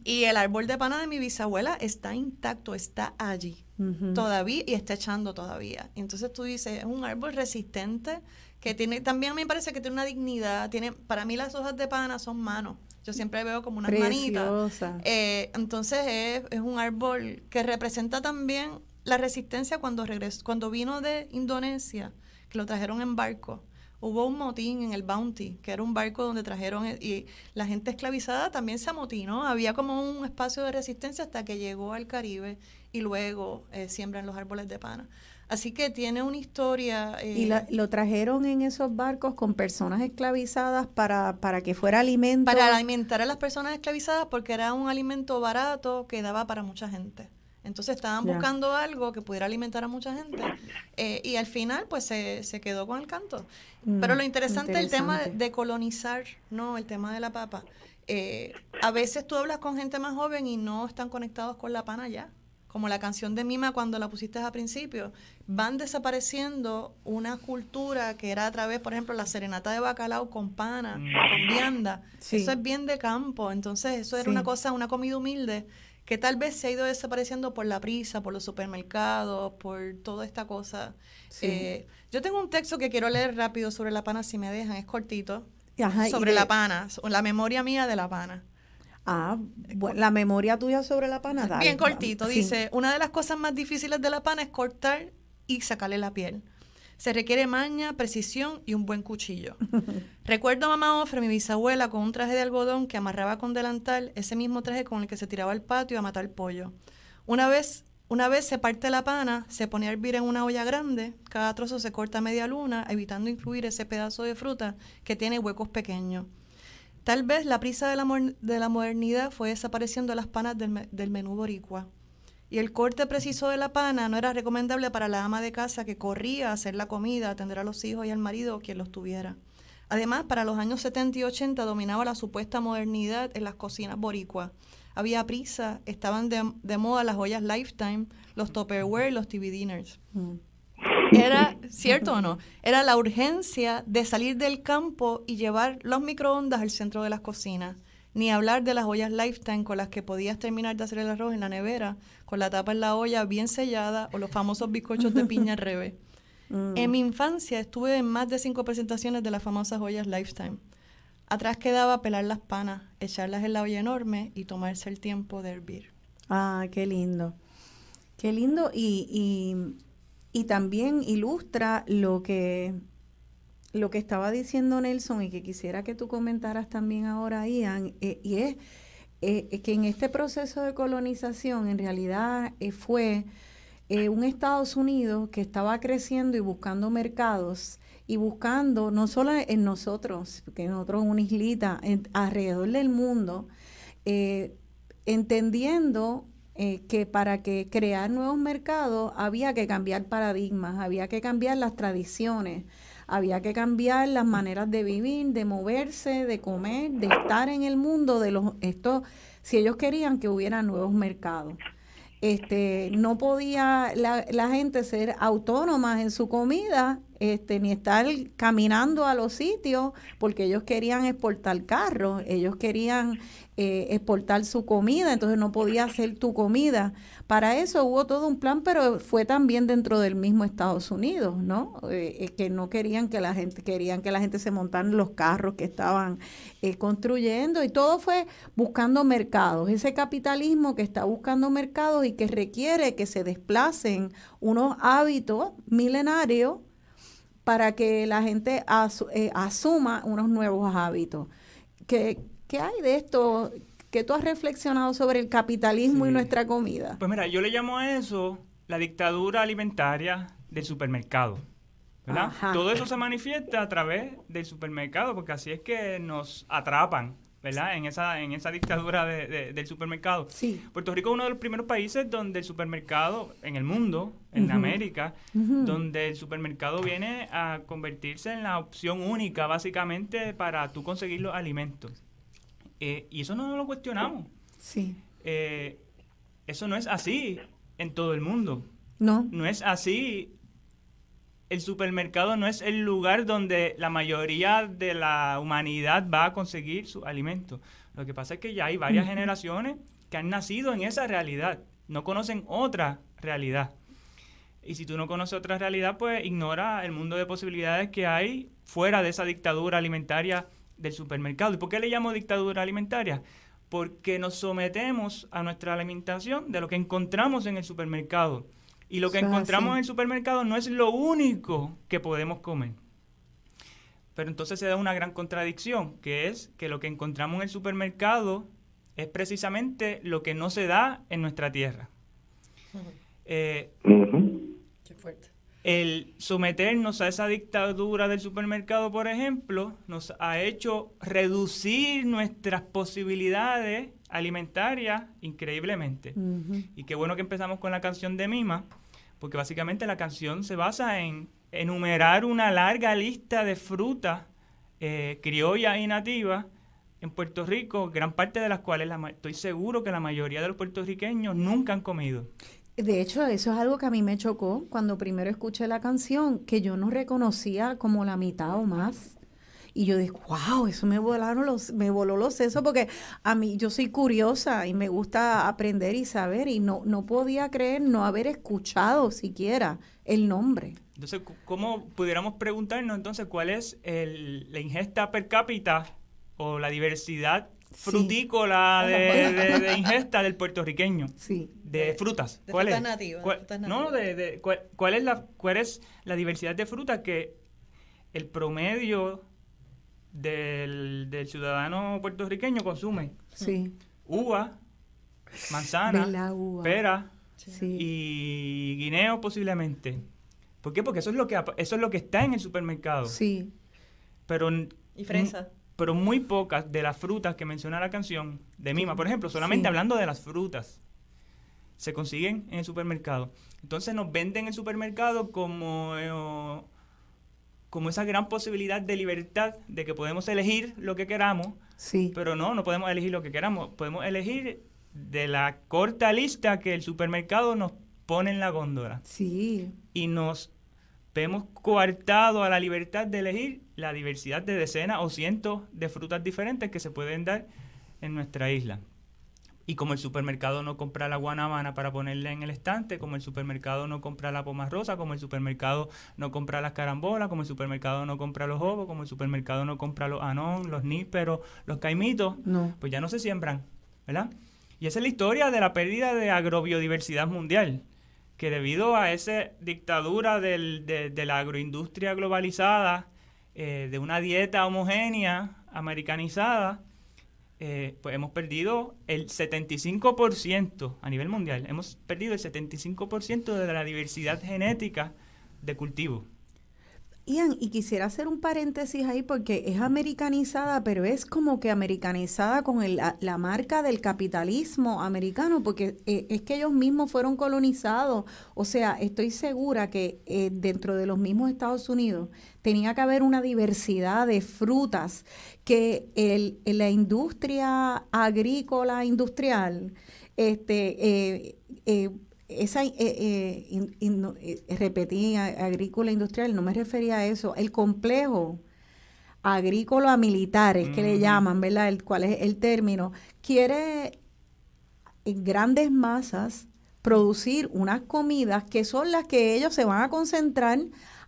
[SPEAKER 4] Y el árbol de pana de mi bisabuela está intacto, está allí todavía y está echando todavía. Entonces tú dices, es un árbol resistente que tiene, también me parece que tiene una dignidad, tiene, para mí las hojas de pana son manos. Yo siempre veo como una hermanita eh, entonces es, es, un árbol que representa también la resistencia cuando regresó, cuando vino de Indonesia, que lo trajeron en barco. Hubo un motín en el Bounty, que era un barco donde trajeron e, y la gente esclavizada también se amotinó. Había como un espacio de resistencia hasta que llegó al Caribe y luego eh, siembran los árboles de pana. Así que tiene una historia. Y eh,
[SPEAKER 2] lo trajeron en esos barcos con personas esclavizadas para, que fuera alimento. Para
[SPEAKER 4] alimentar a las personas esclavizadas porque era un alimento barato que daba para mucha gente. Entonces estaban buscando algo que pudiera alimentar a mucha gente. Eh, y al final, pues se, quedó con el canto. Mm, Pero lo interesante, es el tema de, colonizar, ¿no? El tema de la papa. Eh, a veces tú hablas con gente más joven y no están conectados con la pana ya como la canción de Mima cuando la pusiste a principio, van desapareciendo una cultura que era a través, por ejemplo, la serenata de bacalao con pana, mm. con vianda. Eso es bien de campo, entonces eso era una cosa, una comida humilde que tal vez se ha ido desapareciendo por la prisa, por los supermercados, por toda esta cosa. Eh, yo tengo un texto que quiero leer rápido sobre la pana, si me dejan, es cortito, sobre la pana, la memoria mía de la pana. Ah, eh, la memoria tuya sobre la pana. Bien cortito, dice, una de las cosas más difíciles de la pana es cortar y sacarle la piel. Se requiere maña, precisión y un buen cuchillo. Recuerdo a mamá Ofre, mi bisabuela, con un traje de algodón que amarraba con delantal, ese mismo traje con el que se tiraba al patio a matar pollo. Una vez, una vez se parte la pana, se pone a hervir en una olla grande, cada trozo se corta a media luna, evitando incluir ese pedazo de fruta que tiene huecos pequeños. Tal vez la prisa de la, modernidad fue desapareciendo las panas del, menú boricua. Y el corte preciso de la pana no era recomendable para la ama de casa que corría a hacer la comida, atender a los hijos y al marido quien los tuviera. Además, para los años 70 y 80 dominaba la supuesta modernidad en las cocinas boricua. Había prisa, estaban de, moda las joyas Lifetime, los Tupperware y los TV dinners. Mm era, ¿cierto o no? Era la urgencia de salir del campo y llevar los microondas al centro de las cocinas. Ni hablar de las ollas lifetime con las que podías terminar de hacer el arroz en la nevera, con la tapa en la olla bien sellada o los famosos bizcochos de piña al revés. Mm. En mi infancia estuve en más de cinco presentaciones de las famosas ollas lifetime. Atrás quedaba pelar las panas, echarlas en la olla enorme y tomarse el tiempo de hervir.
[SPEAKER 2] Ah, qué lindo. Qué lindo. y y también ilustra lo que, lo que estaba diciendo Nelson y que quisiera que tú comentaras también ahora, Ian, eh, y eh, es que en este proceso de colonización en realidad eh, fue un Estados Unidos que estaba creciendo y buscando mercados y buscando no solo en nosotros, que nosotros una islita alrededor del mundo, entendiendo eh, que para que crear nuevos mercados había que cambiar paradigmas, había que cambiar las tradiciones, había que cambiar las maneras de vivir, de moverse, de comer, de estar en el mundo de los esto si ellos querían que hubiera nuevos mercados. Este, no podía la, la gente ser autónoma en su comida este, ni estar caminando a los sitios, porque ellos querían exportar carros, ellos querían eh, exportar su comida, entonces no podía hacer tu comida. Para eso hubo todo un plan, pero fue también dentro del mismo Estados Unidos, ¿no? Eh, eh, que no querían que la gente, querían que la gente se montara en los carros que estaban construyendo y todo fue buscando mercados, ese capitalismo que está buscando mercados y que requiere que se desplacen unos hábitos milenarios para que la gente eh, asuma unos nuevos hábitos. ¿Qué, hay de esto? ¿Qué tú has reflexionado sobre el capitalismo y nuestra comida?
[SPEAKER 3] Pues mira, yo le llamo a eso la dictadura alimentaria del supermercado. Todo eso se manifiesta a través del supermercado, porque así es que nos atrapan ¿verdad? En esa, en esa dictadura del supermercado. Sí. Puerto Rico es uno de los primeros países donde el supermercado, en el mundo, en América, donde el supermercado viene a convertirse en la opción única, básicamente, para tú conseguir los alimentos. Eh, y eso no lo cuestionamos. Sí. Eh, eso no es así en todo el mundo. No. No es así el supermercado no es el lugar donde la mayoría de la humanidad va a conseguir su alimento. Lo que pasa es que ya hay varias generaciones que han nacido en esa realidad, no conocen otra realidad. Y si tú no conoces otra realidad, pues ignora el mundo de posibilidades que hay fuera de esa dictadura alimentaria del supermercado. ¿Y por qué le llamo dictadura alimentaria? Porque nos sometemos a nuestra alimentación de lo que encontramos en el supermercado. Y lo que encontramos en el supermercado no es lo único que podemos comer. Pero entonces se da una gran contradicción, que es que lo que encontramos en el supermercado es precisamente lo que no se da en nuestra tierra. Eh,
[SPEAKER 8] qué fuerte.
[SPEAKER 3] El someternos a esa dictadura del supermercado, por ejemplo, nos ha hecho reducir nuestras posibilidades alimentarias increíblemente. Y qué bueno que empezamos con la canción de Mima, porque básicamente la canción se basa en enumerar una larga lista de frutas eh, criollas y nativas en Puerto Rico, gran parte de las cuales estoy seguro que la mayoría de los puertorriqueños nunca han comido.
[SPEAKER 2] De hecho, eso es algo que a mí me chocó cuando primero escuché la canción, que yo no reconocía como la mitad o más y yo dije, wow, eso me volaron los, me voló los sesos porque a mí yo soy curiosa y me gusta aprender y saber y no, no podía creer no haber escuchado siquiera el nombre.
[SPEAKER 3] Entonces, ¿cómo pudiéramos preguntarnos entonces cuál es el, la ingesta per cápita o la diversidad frutícola de, ingesta del puertorriqueño. Sí. De frutas. De ¿Cuál frutas es? Nativas, No, de cuál, la, cuál es la diversidad de frutas que el promedio del, ciudadano puertorriqueño consume sí. uva, manzana, pera y guineo posiblemente. ¿Por qué? Porque eso es lo que eso es lo que está en el supermercado. Sí. Pero y fresa. Pero muy pocas de las frutas que menciona la canción de Mima, por ejemplo, solamente hablando de las frutas se consiguen en el supermercado. Entonces nos venden en el supermercado como eh, como esa gran posibilidad de libertad de que podemos elegir lo que queramos, sí. pero no, no podemos elegir lo que queramos, podemos elegir de la corta lista que el supermercado nos pone en la góndola. Sí. Y nos vemos coartado a la libertad de elegir la diversidad de decenas o cientos de frutas diferentes que se pueden dar en nuestra isla. Y como el supermercado no compra la guanabana para ponerla en el estante, como el supermercado no compra la poma rosa, como el supermercado no compra las carambolas, como el supermercado no compra los ovos, como el supermercado no compra los anón, los níperos, los caimitos, pues ya no se siembran, ¿verdad? Y esa es la historia de la pérdida de agrobiodiversidad mundial, que debido a esa dictadura de, la agroindustria globalizada, eh, de una dieta homogénea, americanizada, eh, pues hemos perdido el 75% a nivel mundial, hemos perdido el 75% de la diversidad genética de cultivo.
[SPEAKER 2] Ian, y quisiera hacer un paréntesis ahí porque es americanizada, pero es como que americanizada con la, marca del capitalismo americano, porque eh, es que ellos mismos fueron colonizados. O sea, estoy segura que eh, dentro de los mismos Estados Unidos tenía que haber una diversidad de frutas que el, la industria agrícola industrial este, eh, eh esa eh, eh, eh repetí agrícola industrial, no me refería a eso, el complejo agrícola militar, es que le llaman, ¿verdad? El, ¿Cuál es el término? Quiere en grandes masas producir unas comidas que son las que ellos se van a concentrar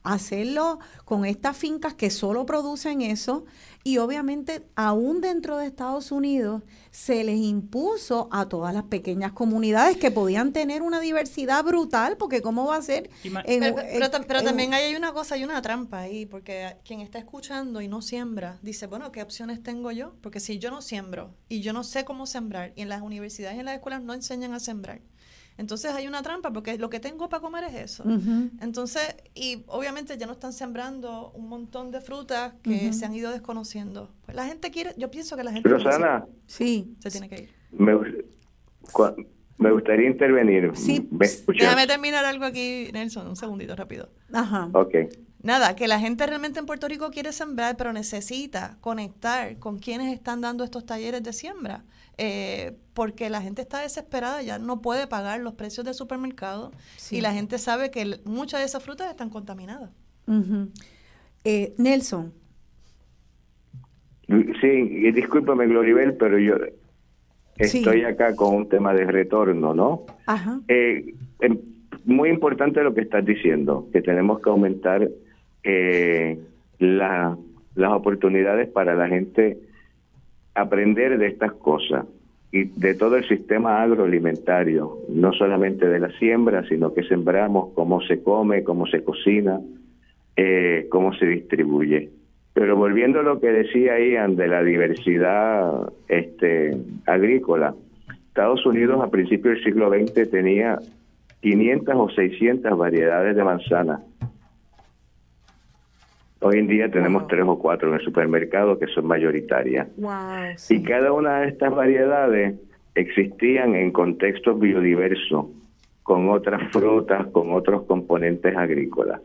[SPEAKER 2] hacerlo con estas fincas que solo producen eso. Y obviamente, aún dentro de Estados Unidos, se les impuso a todas las pequeñas comunidades que podían tener una diversidad brutal, porque ¿cómo va a ser? pero, también
[SPEAKER 4] hay una cosa, hay una trampa ahí, porque quien está escuchando y no siembra, dice, bueno, ¿qué opciones tengo yo? Porque si yo no siembro y yo no sé cómo sembrar, y en las universidades y en las escuelas no enseñan a sembrar, entonces hay una trampa porque lo que tengo para comer es eso. Entonces, y obviamente ya no están sembrando un montón de frutas que se han ido desconociendo. Pues la gente quiere, yo pienso que la gente... Rosana. Sí. Se tiene que ir.
[SPEAKER 6] Me, me gustaría intervenir. Sí. Déjame
[SPEAKER 4] terminar algo aquí, Nelson, un segundito rápido. Ajá. Ok. Nada, que la gente realmente en Puerto Rico quiere sembrar, pero necesita conectar con quienes están dando estos talleres de siembra. Eh, porque la gente está desesperada, ya no puede pagar los precios del supermercado y la gente sabe que muchas de esas frutas están contaminadas.
[SPEAKER 2] Eh, Nelson.
[SPEAKER 6] Mm, sí, discúlpame Gloribel, pero yo estoy acá con un tema de retorno, ¿no? Ajá. Eh, em, muy importante lo que estás diciendo, que tenemos que aumentar la, las oportunidades para la gente aprender de estas cosas y de todo el sistema agroalimentario, no solamente de la siembra, sino que sembramos, cómo se come, cómo se cocina, eh, cómo se distribuye. Pero volviendo a lo que decía Ian de la diversidad este, agrícola, Estados Unidos a principios del siglo XX tenía 500 o 600 variedades de manzanas Hoy en día tenemos tres o cuatro en el supermercado que son mayoritarias. Y cada una de estas variedades existían en contextos biodiversos, con otras frutas, con otros componentes agrícolas.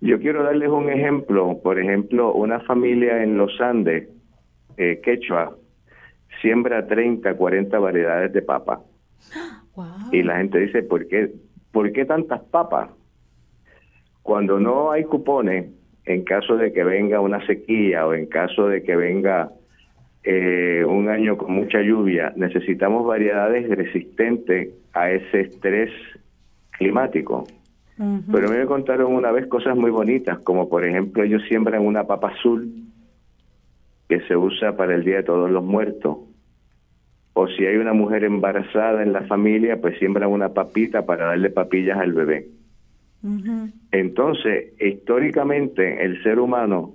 [SPEAKER 6] Yo quiero darles un ejemplo. Por ejemplo, una familia en los Andes, eh, quechua, siembra 30, 40 variedades de papa. Y la gente dice, ¿por qué, ¿por qué tantas papas? Cuando no hay cupones, en caso de que venga una sequía o en caso de que venga eh, un año con mucha lluvia, necesitamos variedades resistentes a ese estrés climático. Pero me contaron una vez cosas muy bonitas, como por ejemplo ellos siembran una papa azul que se usa para el Día de Todos los Muertos. O si hay una mujer embarazada en la familia, pues siembran una papita para darle papillas al bebé. Entonces, históricamente el ser humano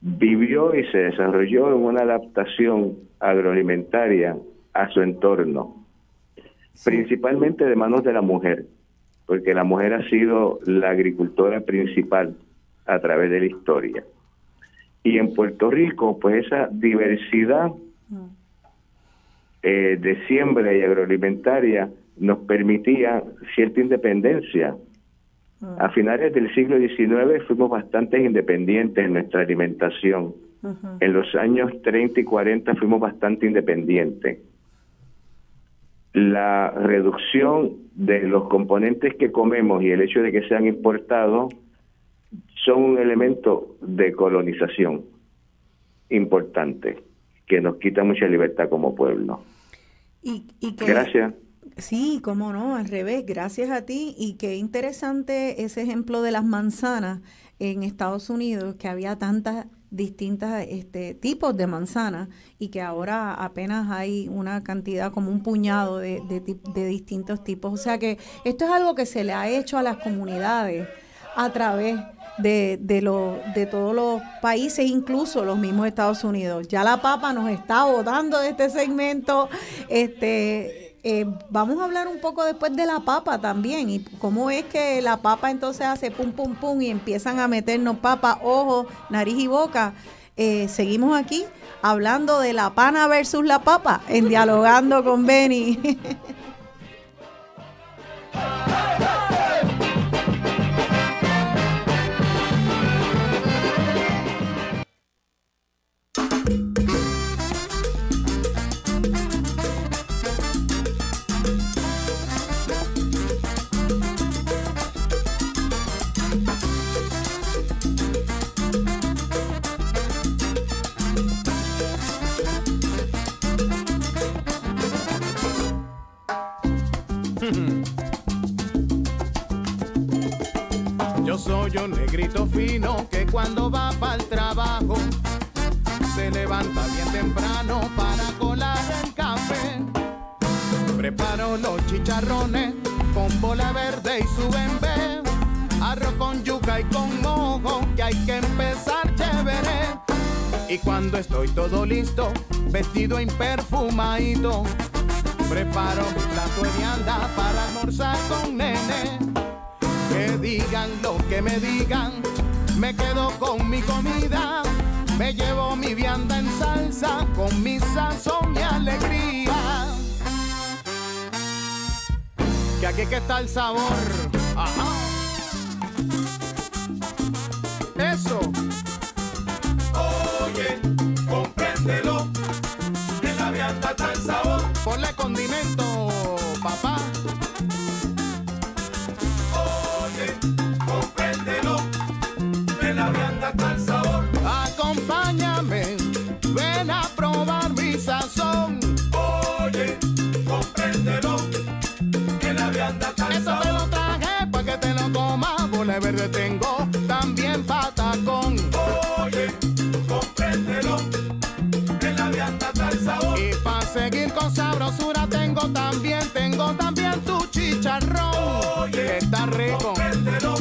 [SPEAKER 6] vivió y se desarrolló en una adaptación agroalimentaria a su entorno, principalmente de manos de la mujer, porque la mujer ha sido la agricultora principal a través de la historia. Y en Puerto Rico, pues esa diversidad eh, de siembra y agroalimentaria nos permitía cierta independencia a finales del siglo XIX fuimos bastante independientes en nuestra alimentación. En los años 30 y 40 fuimos bastante independientes. La reducción de los componentes que comemos y el hecho de que sean importados son un elemento de colonización importante que nos quita mucha libertad como pueblo.
[SPEAKER 2] Y, Gracias. Sí, cómo no, al revés, gracias a ti. Y qué interesante ese ejemplo de las manzanas en Estados Unidos, que había tantas distintas este, tipos de manzanas y que ahora apenas hay una cantidad como un puñado de, distintos tipos. O sea que esto es algo que se le ha hecho a las comunidades a través de, de, de todos los países, incluso los mismos Estados Unidos. Ya la papa nos está votando de este segmento. Este, eh, vamos a hablar un poco después de la papa también y cómo es que la papa entonces hace pum, pum, pum y empiezan a meternos papa, ojo, nariz y boca. Eh, seguimos aquí hablando de la pana versus la papa en Dialogando con Benny.
[SPEAKER 9] yo negrito fino que cuando va para el trabajo se levanta bien temprano para colar el café. Preparo los chicharrones con bola verde y su bembé, arroz con yuca y con mojo que hay que empezar chévere. Y cuando estoy todo listo, vestido perfumadito preparo mi plato de vianda para almorzar con nene. Me digan lo que me digan, me quedo con mi comida, me llevo mi vianda en salsa, con mi sazón y alegría. Que aquí que está el sabor. Ajá. Eso. Oye, compréndelo. Que la vianda está el sabor. Ponle condimento, papá. verde tengo también patacón. Oye,
[SPEAKER 7] compréndelo, en la vianda tal sabor.
[SPEAKER 9] Y para seguir con sabrosura tengo también, tengo también tu chicharrón. Oye, está rico. Compréndelo,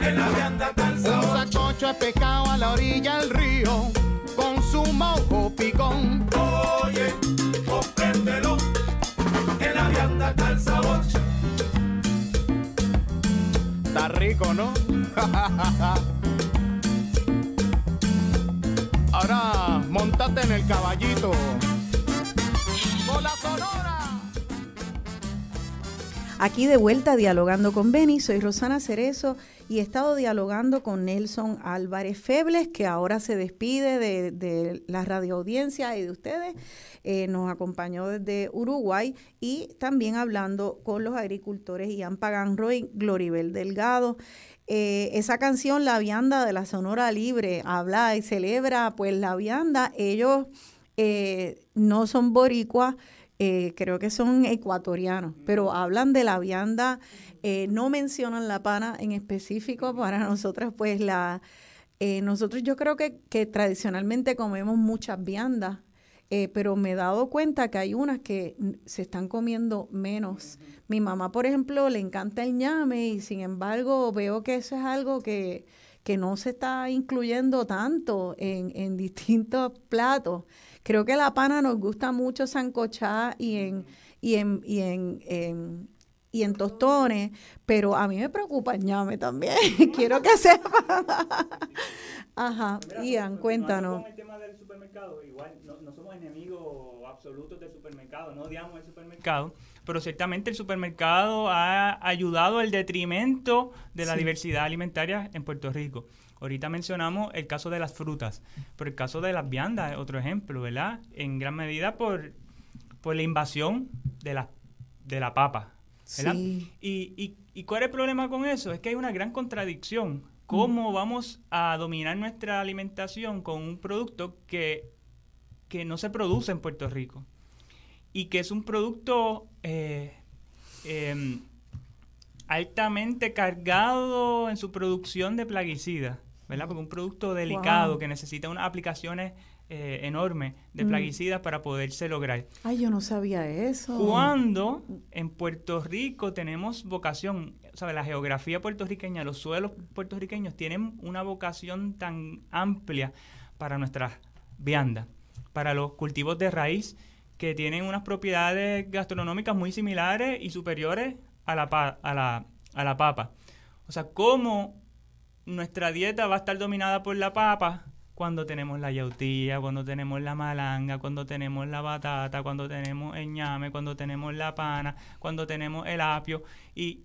[SPEAKER 9] en la vianda tal sabor. Un sacocho de pescado a la orilla del río, con su mojo picón. Oye, compréndelo, en la vianda tal sabor rico, ¿no? Ahora, montate en el caballito.
[SPEAKER 2] Aquí de vuelta dialogando con Beni, soy Rosana Cerezo y he estado dialogando con Nelson Álvarez Febles, que ahora se despide de, de radio audiencia y de ustedes. Eh, nos acompañó desde Uruguay y también hablando con los agricultores Ian Pagan Roy, Gloribel Delgado. Eh, esa canción, La Vianda de la Sonora Libre, habla y celebra pues la vianda. Ellos eh, no son boricuas, creo que son ecuatorianos, pero hablan de la vianda, no mencionan la pana en específico. Para nosotras, pues la... nosotros yo creo que, que tradicionalmente comemos muchas viandas eh, pero me he dado cuenta que hay unas que se están comiendo menos. Mi mamá, por ejemplo, le encanta el ñame y sin embargo veo que eso es algo que, no se está incluyendo tanto en, distintos platos. Creo que la pana nos gusta mucho sancochada y en, y en, y en, y en tostones, pero a mí me preocupa el ñame también. Quiero que sepan. Ajá, Ian, cuéntanos.
[SPEAKER 3] Con el del supermercado, igual enemigos absolutos del supermercado, no odiamos el supermercado, pero ciertamente el supermercado ha ayudado al detrimento de la diversidad alimentaria en Puerto Rico. Ahorita mencionamos el caso de las frutas, pero el caso de las viandas es otro ejemplo, ¿verdad? En gran medida por, por la invasión de la, de la papa. ¿Y cuál es el problema con eso? Es que hay una gran contradicción cómo vamos a dominar nuestra alimentación con un producto que que no se produce en Puerto Rico y que es un producto eh, em, altamente cargado en su producción de plaguicidas, ¿verdad? Porque un producto delicado que necesita unas aplicaciones eh, enormes de mm. plaguicidas para poderse lograr.
[SPEAKER 2] Ay, yo no sabía eso. Cuando
[SPEAKER 3] en Puerto Rico tenemos vocación, sea, La geografía puertorriqueña, los suelos puertorriqueños tienen una vocación tan amplia para nuestras viandas para los cultivos de raíz que tienen unas propiedades gastronómicas muy similares y superiores a la, a la, a la papa. O sea, ¿cómo nuestra dieta va a estar dominada por la papa cuando tenemos la yautía, cuando tenemos la malanga, cuando tenemos la batata, cuando tenemos el ñame, cuando tenemos la pana, cuando tenemos el apio? Y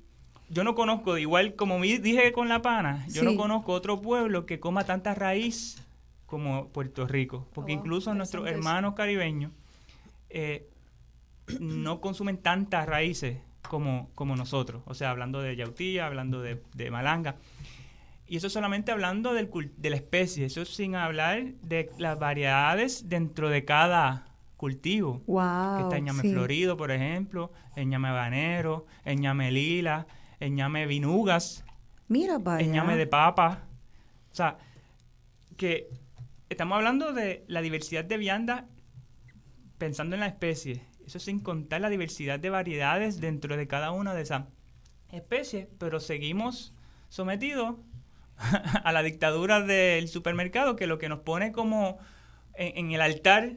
[SPEAKER 3] yo no conozco, igual como dije con la pana, yo no conozco otro pueblo que coma tanta raíz como Puerto Rico, porque oh, incluso nuestros hermanos caribeños eh, no consumen tantas raíces como, como nosotros, o sea, hablando de yautía, hablando de, malanga. Y eso solamente hablando de la especie, eso sin hablar de las variedades dentro de cada cultivo.
[SPEAKER 1] Wow, que está ñame florido,
[SPEAKER 3] por ejemplo, el ñame banero, el ñame lila, el ñame vinugas, Mira, ñame de papa. O sea, que estamos hablando de la diversidad de viandas pensando en la especie. Eso sin contar la diversidad de variedades dentro de cada una de esas especies, pero seguimos sometidos a la dictadura del supermercado que lo que nos pone como en el altar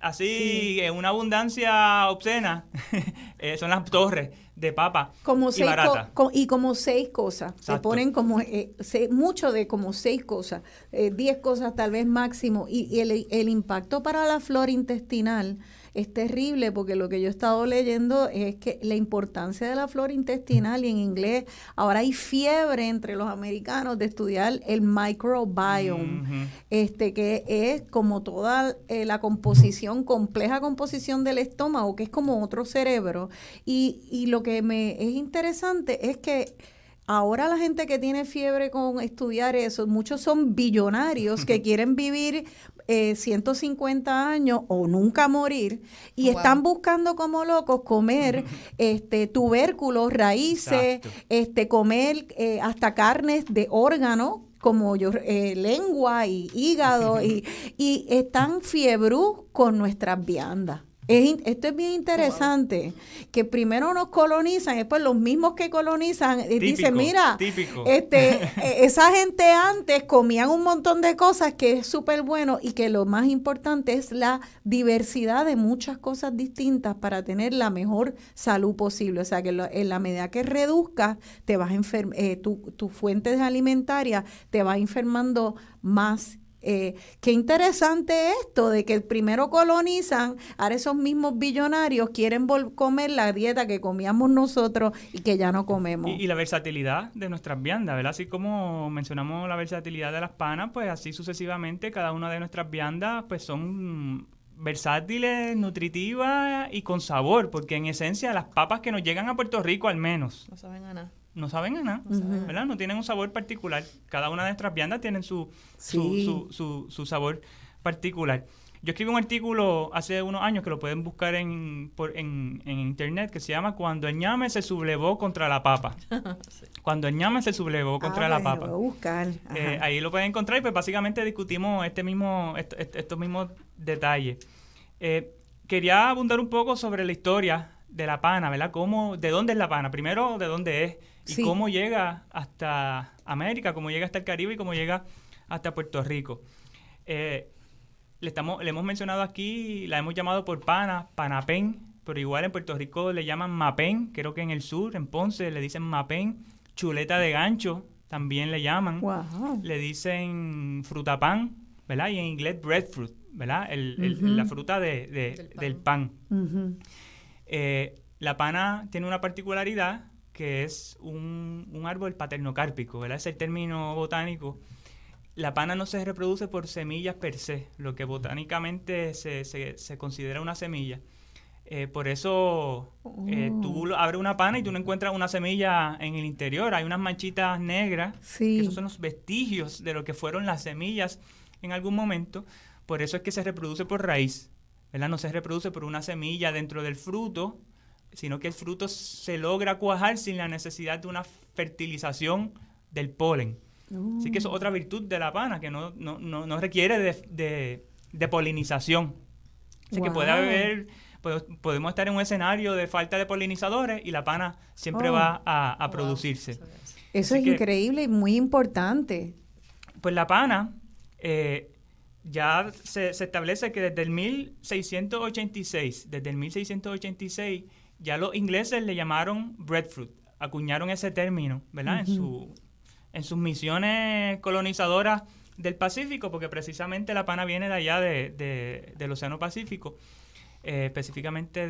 [SPEAKER 3] así en una abundancia obscena eh, son las torres de papa como y, barata.
[SPEAKER 2] y como seis cosas se ponen como eh, mucho de como seis cosas eh, diez cosas tal vez máximo y, el, el, impacto para la flora intestinal es terrible porque lo que yo he estado leyendo es que la importancia de la flora intestinal y en inglés ahora hay fiebre entre los americanos de estudiar el microbiome, este que es como toda eh, la composición, compleja composición del estómago, que es como otro cerebro. Y, y lo que me es interesante es que... Ahora la gente que tiene fiebre con estudiar eso, muchos son billonarios que quieren vivir eh, 150 años o nunca morir y están buscando como locos comer este tubérculos, raíces, este comer eh, hasta carnes de órgano como eh, lengua y hígado y, están fiebrú con nuestras viandas esto es bien interesante, que primero nos colonizan, después los mismos que colonizan y eh, dicen, mira, este e, esa gente antes comían un montón de cosas que es súper bueno y que lo más importante es la diversidad de muchas cosas distintas para tener la mejor salud posible. O sea, que en la medida que reduzcas, te vas enfer eh, tu, tu fuente alimentaria te va enfermando más eh, qué interesante esto de que primero colonizan, ahora esos mismos billonarios quieren comer la dieta que comíamos nosotros y que ya no comemos. Y,
[SPEAKER 3] la versatilidad de nuestras viandas, ¿verdad? Así como mencionamos la versatilidad de las panas, pues así sucesivamente cada una de nuestras viandas pues son versátiles, nutritivas y con sabor, porque en esencia las papas que nos llegan a Puerto Rico al menos. No saben no saben nada, ¿verdad? No tienen un sabor particular. Cada una de nuestras viandas tiene su, su, su, su, sabor particular. Yo escribí un artículo hace unos años que lo pueden buscar en, internet que se llama Cuando el ñame se sublevó contra la papa. Cuando el ñame se sublevó ah, contra la papa. buscar. Eh, ahí lo pueden encontrar y pues básicamente discutimos este mismo, estos mismos detalles. Eh, quería abundar un poco sobre la historia de la pana, ¿verdad? ¿Cómo, ¿De dónde es la pana? Primero, ¿de dónde es? y cómo llega hasta América, cómo llega hasta el Caribe y cómo llega hasta Puerto Rico. Eh, le, estamos, le hemos mencionado aquí, la hemos llamado por pana, panapén, pero igual en Puerto Rico le llaman mapén, creo que en el sur, en Ponce, le dicen mapén, chuleta de gancho, también le llaman, le dicen frutapán, ¿verdad? Y en inglés breadfruit, ¿verdad? la fruta de, del pan. Eh, la pana tiene una particularidad que es un, un árbol paternocárpico, ¿verdad? Es el término botánico. La pana no se reproduce por semillas per se, lo que botánicamente se, considera una semilla. Eh, por eso
[SPEAKER 8] eh, oh. tú
[SPEAKER 3] abres una pana y tú no encuentras una semilla en el interior. Hay unas manchitas negras. Que esos son los vestigios de lo que fueron las semillas en algún momento. Por eso es que se reproduce por raíz. ¿verdad? No se reproduce por una semilla dentro del fruto sino que el fruto se logra cuajar sin la necesidad de una fertilización del polen. Así que es otra virtud de la pana, que no, requiere de, polinización. Así que puede haber, podemos estar en un escenario de falta de polinizadores y la pana siempre va oh. a, producirse.
[SPEAKER 2] Eso es, increíble y muy importante. Pues la
[SPEAKER 3] pana eh, ya se, se establece que desde el 1686, desde el 1686, ya los ingleses le llamaron breadfruit, acuñaron ese término, ¿verdad? en, su, en sus misiones colonizadoras del Pacífico, porque precisamente la pana viene de allá de, del Océano Pacífico, eh, específicamente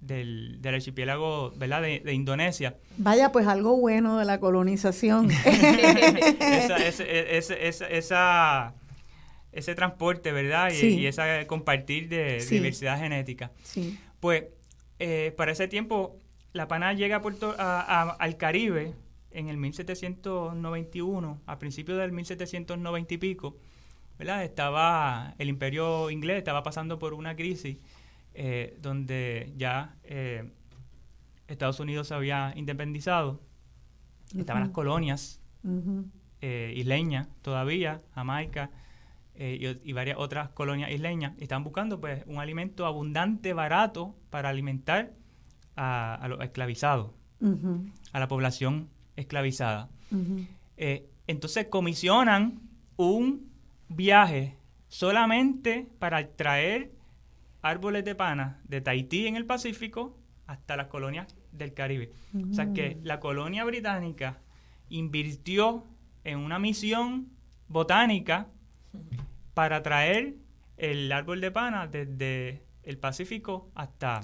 [SPEAKER 3] del, archipiélago ¿verdad? De, Indonesia.
[SPEAKER 2] Vaya, pues algo bueno de la colonización. esa,
[SPEAKER 3] ese, e, esa, ese transporte, ¿verdad? Y, esa eh, compartir de diversidad genética. Sí. Pues eh, para ese tiempo la pana llega Puerto, al Caribe en el 1791, a principios del 1790 y pico, ¿verdad? Estaba el imperio inglés estaba pasando por una crisis eh, donde ya eh, Estados Unidos se había independizado, estaban las colonias isleñas todavía, Jamaica, eh, y, varias otras colonias isleñas, están buscando pues un alimento abundante, barato, para alimentar a, los esclavizados, a la población esclavizada. Eh, entonces comisionan un viaje solamente para traer árboles de pana de Tahití en el Pacífico hasta las colonias del Caribe. O sea que mm. la colonia británica invirtió en una misión botánica para traer el árbol de pana desde el Pacífico hasta,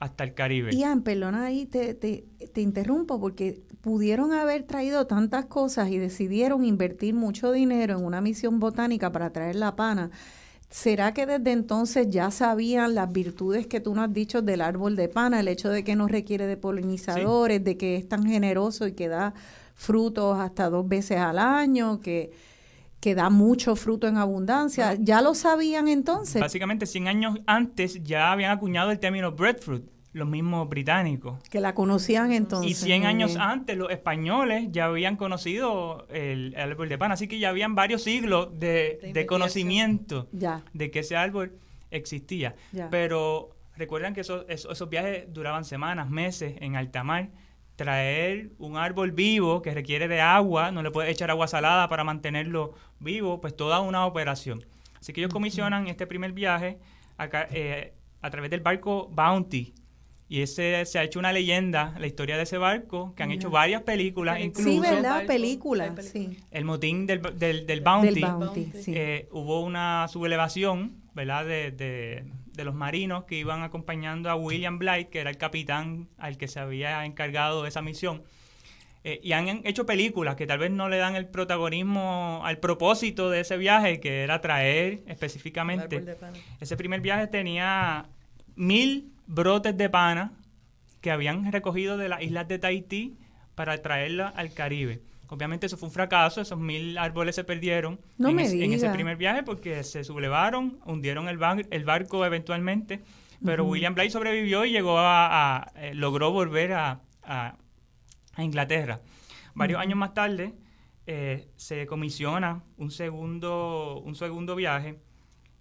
[SPEAKER 3] hasta el Caribe. Ian,
[SPEAKER 2] perdona ahí, te, te, interrumpo porque pudieron haber traído tantas cosas y decidieron invertir mucho dinero en una misión botánica para traer la pana. ¿Será que desde entonces ya sabían las virtudes que tú nos has dicho del árbol de pana, el hecho de que no requiere de polinizadores, de que es tan generoso y que da frutos hasta dos veces al año, que que da mucho fruto en abundancia. ¿Ya lo sabían entonces?
[SPEAKER 3] Básicamente 100 años antes ya habían acuñado el término breadfruit, los mismos británicos.
[SPEAKER 2] Que la conocían entonces. Y 100 años
[SPEAKER 3] antes los españoles ya habían conocido el, árbol de pan, así que ya habían varios siglos de, conocimiento de que ese árbol existía. Pero recuerdan que esos, esos, esos viajes duraban semanas, meses en alta mar traer un árbol vivo que requiere de agua, no le puedes echar agua salada para mantenerlo vivo, pues toda una operación. Así que ellos comisionan este primer viaje eh, a través del barco Bounty. Y ese se ha hecho una leyenda, la historia de ese barco, que han hecho varias películas, incluso. Sí, ¿verdad?
[SPEAKER 2] Películas, sí.
[SPEAKER 3] El motín del, Bounty. Eh, hubo una sublevación, ¿verdad? De, los marinos que iban acompañando a William Blight, que era el capitán al que se había encargado de esa misión. Eh, y han hecho películas que tal vez no le dan el protagonismo al propósito de ese viaje, que era traer específicamente. Ese primer viaje tenía mil brotes de pana que habían recogido de las islas de Tahití para traerla al Caribe. Obviamente eso fue un fracaso, esos mil árboles se perdieron
[SPEAKER 6] en, ese primer
[SPEAKER 3] viaje porque se sublevaron, hundieron el, barco eventualmente, pero William Bly sobrevivió y llegó a, eh, logró volver a Inglaterra. Varios años más tarde eh, se comisiona un segundo, un segundo viaje.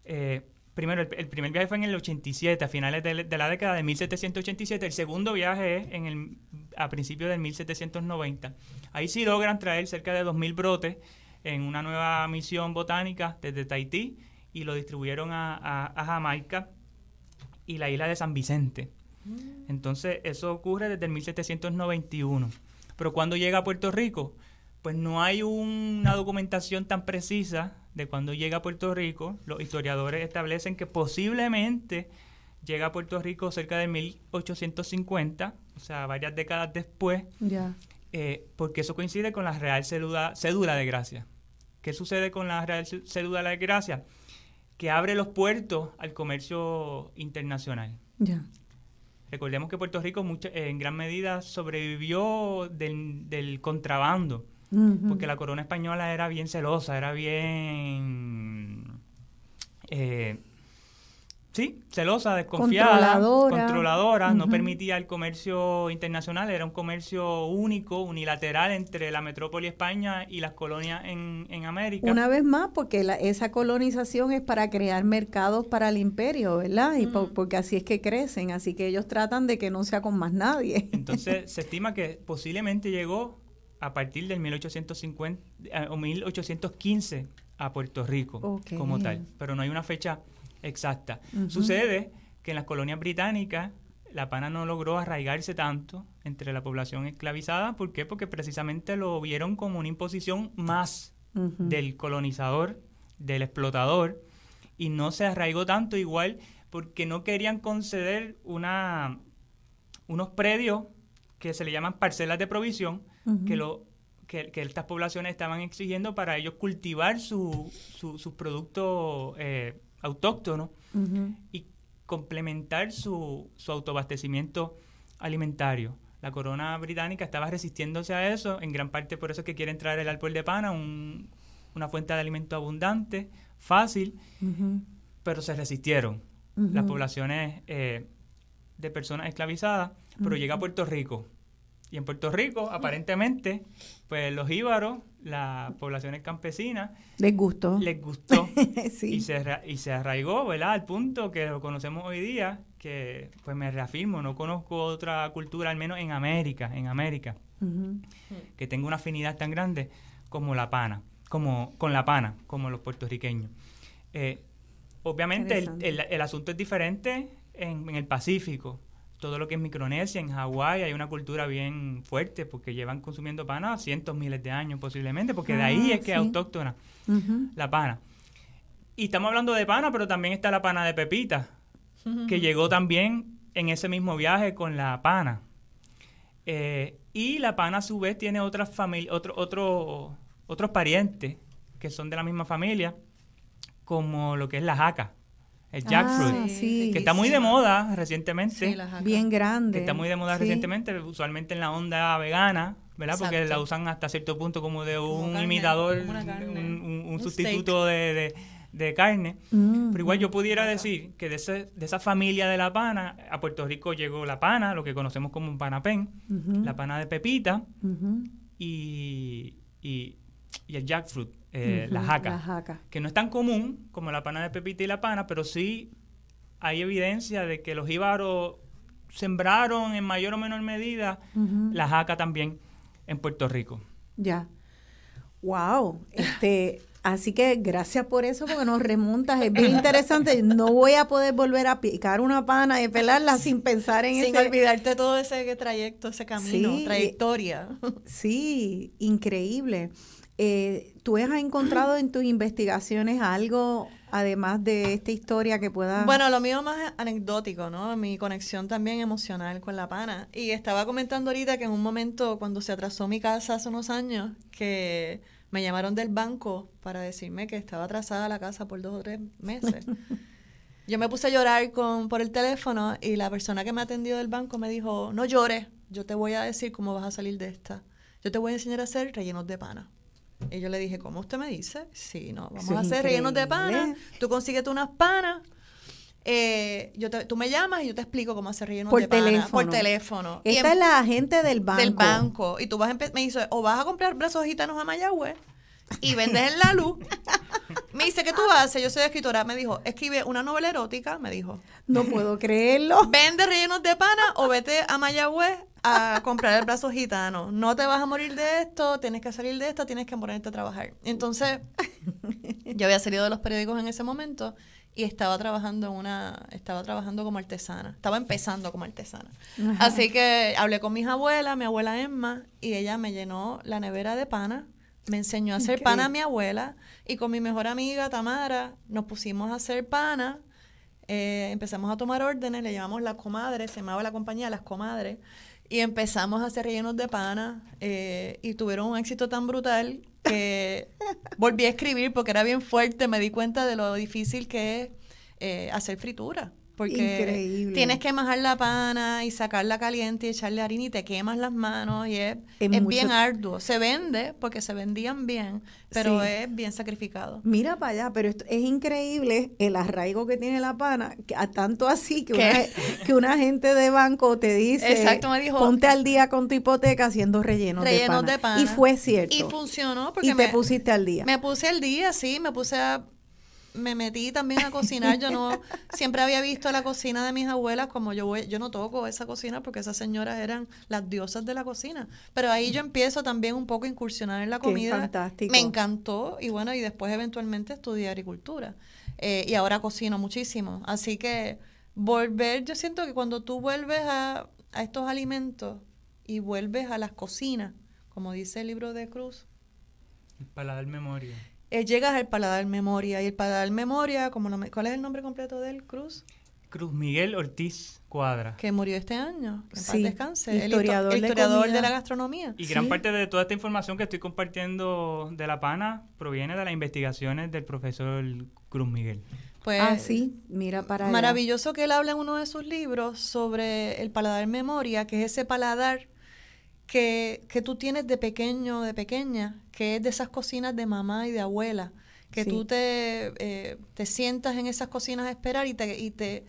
[SPEAKER 3] Eh, primero, el, primer viaje fue en el 87, a finales de, la década de 1787. El segundo viaje es en el, a principios del 1790. Ahí sí logran traer cerca de 2.000 brotes en una nueva misión botánica desde Tahití y lo distribuyeron a, a Jamaica y la isla de San Vicente. Mm. Entonces, eso ocurre desde el 1791. Pero cuando llega a Puerto Rico, pues no hay una documentación tan precisa de cuando llega a Puerto Rico. Los historiadores establecen que posiblemente llega a Puerto Rico cerca de 1850, o sea, varias décadas después, eh, porque eso coincide con la Real Cédula, de Gracia. ¿Qué sucede con la Real Cédula de Gracia? Que abre los puertos al comercio internacional. Recordemos que Puerto Rico eh, en gran medida sobrevivió del, contrabando, porque la corona española era bien celosa, era bien... Eh, Sí, celosa, desconfiada, controladora, no permitía el comercio internacional, era un comercio único, unilateral entre la metrópoli España y las colonias en, América. Una vez
[SPEAKER 2] más, porque esa colonización es para crear mercados para el imperio, ¿verdad? Y porque así es que crecen, así que ellos tratan de que no sea con más nadie.
[SPEAKER 3] Entonces, se estima que posiblemente llegó a partir del 1850 eh, o 1815 a Puerto Rico como tal, pero no hay una fecha exacta. Sucede que en las colonias británicas la pana no logró arraigarse tanto entre la población esclavizada. ¿Por qué? Porque precisamente lo vieron como una imposición más
[SPEAKER 8] del
[SPEAKER 3] colonizador, del explotador, y no se arraigó tanto igual porque no querían conceder una, unos predios que se le llaman parcelas de provisión, que, lo, que, estas poblaciones estaban exigiendo para ellos cultivar su, sus productos. Eh, autóctono y complementar su, su autoabastecimiento alimentario. La corona británica estaba resistiéndose a eso, en gran parte por eso es que quiere entrar el árbol de pana, una fuente de alimento abundante, fácil, pero se resistieron. Las poblaciones eh, de personas esclavizadas, pero llega a Puerto Rico. Y en Puerto Rico, aparentemente, pues los íbaros las poblaciones campesinas.
[SPEAKER 2] Les gustó. Les gustó.
[SPEAKER 3] y, se, y se arraigó, ¿verdad? Al punto que lo conocemos hoy día, que pues me reafirmo, no conozco otra cultura, al menos en América, en América, que tenga una afinidad tan grande como la pana, como con la pana, como los puertorriqueños. Eh, obviamente el, el, asunto es diferente en, en, el Pacífico, todo lo que es Micronesia, en Hawái hay una cultura bien fuerte porque llevan consumiendo pana cientos miles de años posiblemente, porque de ahí ah, es que es autóctona la pana. Y estamos hablando de pana, pero también está la pana de Pepita, que llegó también en ese mismo viaje con la pana. Eh, y la pana a su vez tiene otras otro, otros parientes que son de la misma familia, como lo que es la jaca el ah, jackfruit, que está muy de moda recientemente. bien
[SPEAKER 2] grande. está muy de moda
[SPEAKER 3] recientemente, usualmente en la onda vegana, ¿verdad? Porque la usan hasta cierto punto como de un imitador,
[SPEAKER 2] un,
[SPEAKER 3] sustituto de, carne. Mm. Pero igual yo pudiera decir que de, de, esa familia de la pana, a Puerto Rico llegó la pana, lo que conocemos como un panapén, la pana de pepita y el jackfruit. Eh, la, jaca, que no es tan común como la pana de Pepita y la pana, pero sí hay evidencia de que los íbaros sembraron en mayor o menor medida la jaca también en Puerto Rico.
[SPEAKER 2] Ya. Wow. Este, así que gracias por eso, porque nos remontas. Es bien interesante. No voy a poder volver a picar una pana y pelarla sin pensar en sin olvidarte
[SPEAKER 4] todo ese trayecto, ese camino, trayectoria.
[SPEAKER 2] Sí, increíble. Eh, ¿Tú has encontrado en tus investigaciones algo, además de esta historia, que pueda...? Bueno, lo
[SPEAKER 4] mío más anecdótico, ¿no? Mi conexión también emocional con la pana. Y estaba comentando ahorita que en un momento, cuando se atrasó mi casa hace unos años, que me llamaron del banco para decirme que estaba atrasada la casa por dos o tres meses. Yo me puse a llorar por el teléfono y la persona que me atendió del banco me dijo, no llores, yo te voy a decir cómo vas a salir de esta. Yo te voy a enseñar a hacer rellenos de pana. Y yo le dije, ¿cómo usted me dice? Sí, no, vamos a hacer rellenos de panas. Tú consíguete unas panas. Eh, yo tú me llamas y yo te explico cómo hacer rellenos por de pana, por teléfono. Esta em es la
[SPEAKER 2] agente del banco. Del banco.
[SPEAKER 4] Y tú vas a me dice, o vas a comprar brazos gitanos a Mayagüez y vendes en la luz. Me dice, ¿qué tú haces? Yo soy escritora. Me dijo, escribe una novela erótica. Me dijo, no puedo creerlo. Vende rellenos de pana o vete a Mayagüez a comprar el brazo gitano. No te vas a morir de esto, tienes que salir de esto, tienes que ponerte a trabajar. Entonces, yo había salido de los periódicos en ese momento y estaba trabajando una estaba trabajando como artesana estaba empezando como artesana así que hablé con mis abuelas mi abuela Emma y ella me llenó la nevera de pana me enseñó a hacer pana mi abuela y con mi mejor amiga Tamara nos pusimos a hacer pana. Eh, empezamos a tomar órdenes, le llamamos las comadres, se llamaba la compañía Las Comadres, y empezamos a hacer rellenos de pana eh, y tuvieron un éxito tan brutal que volví a escribir porque era bien fuerte, me di cuenta de lo difícil que es eh, hacer fritura porque tienes que majar la pana y sacarla caliente y echarle harina y te quemas las manos y es, bien arduo. Se vende porque se vendían bien, pero es bien sacrificado.
[SPEAKER 2] Mira para allá, pero es increíble el arraigo que tiene la pana, tanto así que una, que una, gente de banco te dice, ponte al día con tu hipoteca haciendo rellenos, de, pana. Y fue cierto. Y
[SPEAKER 4] funcionó porque y te me, pusiste al día. Me puse al día, sí, me puse a me metí también a cocinar. Yo no siempre había visto la cocina de mis abuelas como yo yo no toco esa cocina porque esas señoras eran las diosas de la cocina. Pero ahí yo empiezo también un poco a incursionar en la comida. fantástico. Me encantó y bueno, y después eventualmente estudié agricultura. Eh, y ahora cocino muchísimo. Así que volver, yo siento que cuando tú vuelves a, estos alimentos y vuelves a las cocinas, como dice el libro de Cruz,
[SPEAKER 3] paladar memoria.
[SPEAKER 4] Eh, llegas al Paladar Memoria. Y el Paladar Memoria, como no me, ¿cuál es el nombre completo del Cruz?
[SPEAKER 3] Cruz Miguel Ortiz Cuadra.
[SPEAKER 4] Que murió este año, descanse. Historiador, el, de, la gastronomía. Y gran parte
[SPEAKER 3] de toda esta información que estoy compartiendo de La Pana proviene de las investigaciones del profesor Cruz Miguel.
[SPEAKER 4] Pues, ah, sí, mira para Maravilloso que él habla en uno de sus libros sobre el paladar memoria, que es ese paladar que, tú tienes de pequeño, de pequeña, que es de esas cocinas de mamá y de abuela, que tú te, eh, te sientas en esas cocinas a esperar y te, te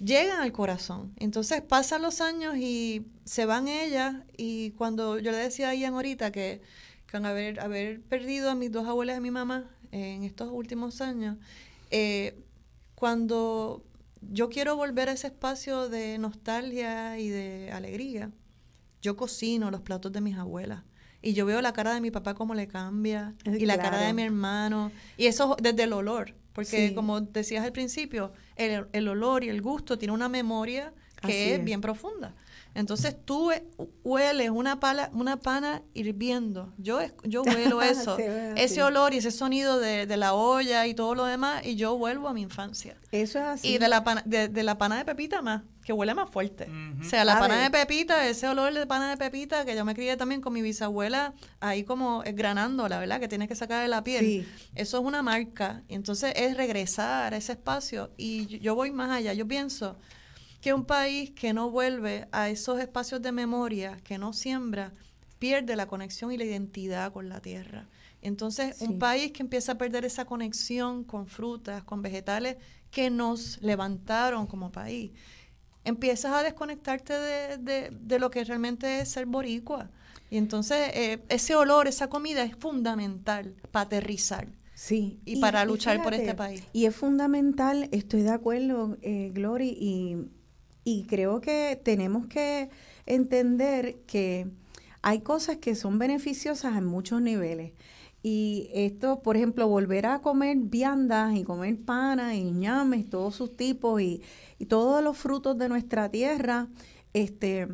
[SPEAKER 4] llegan al corazón. Entonces pasan los años y se van ellas y cuando yo le decía a Ian ahorita que, con haber, haber perdido a mis dos abuelas y a mi mamá en estos últimos años, eh, cuando yo quiero volver a ese espacio de nostalgia y de alegría, yo cocino los platos de mis abuelas. Y yo veo la cara de mi papá cómo le cambia, eh, y la cara de mi hermano, y eso desde el olor, porque como decías al principio, el, olor y el gusto tiene una memoria que es, bien profunda. Entonces tú hueles una, pala, una pana hirviendo. Yo, yo huelo eso, ese olor y ese sonido de, la olla y todo lo demás, y yo vuelvo a mi infancia. Eso es así. Y de la, de la pana de Pepita más, que huele más fuerte. O sea, la ah, pana de pepita, ese olor de pana de pepita que yo me crié también con mi bisabuela, ahí como granando, la verdad, que tienes que sacar de la piel. Eso es una marca. entonces es regresar a ese espacio. Y yo voy más allá. Yo pienso que un país que no vuelve a esos espacios de memoria, que no siembra, pierde la conexión y la identidad con la tierra. Entonces, un país que empieza a perder esa conexión con frutas, con vegetales que nos levantaron como país, empiezas a desconectarte de, lo que realmente es ser boricua. Y entonces eh, ese olor, esa comida es fundamental para aterrizar. Sí. Y, para luchar por este país.
[SPEAKER 2] Y es fundamental, estoy de acuerdo, eh, Glory, y, y creo que tenemos que entender que hay cosas que son beneficiosas en muchos niveles. Y esto, por ejemplo, volver a comer viandas y comer panas y ñames, todos sus tipos, y, y todos los frutos de nuestra tierra este,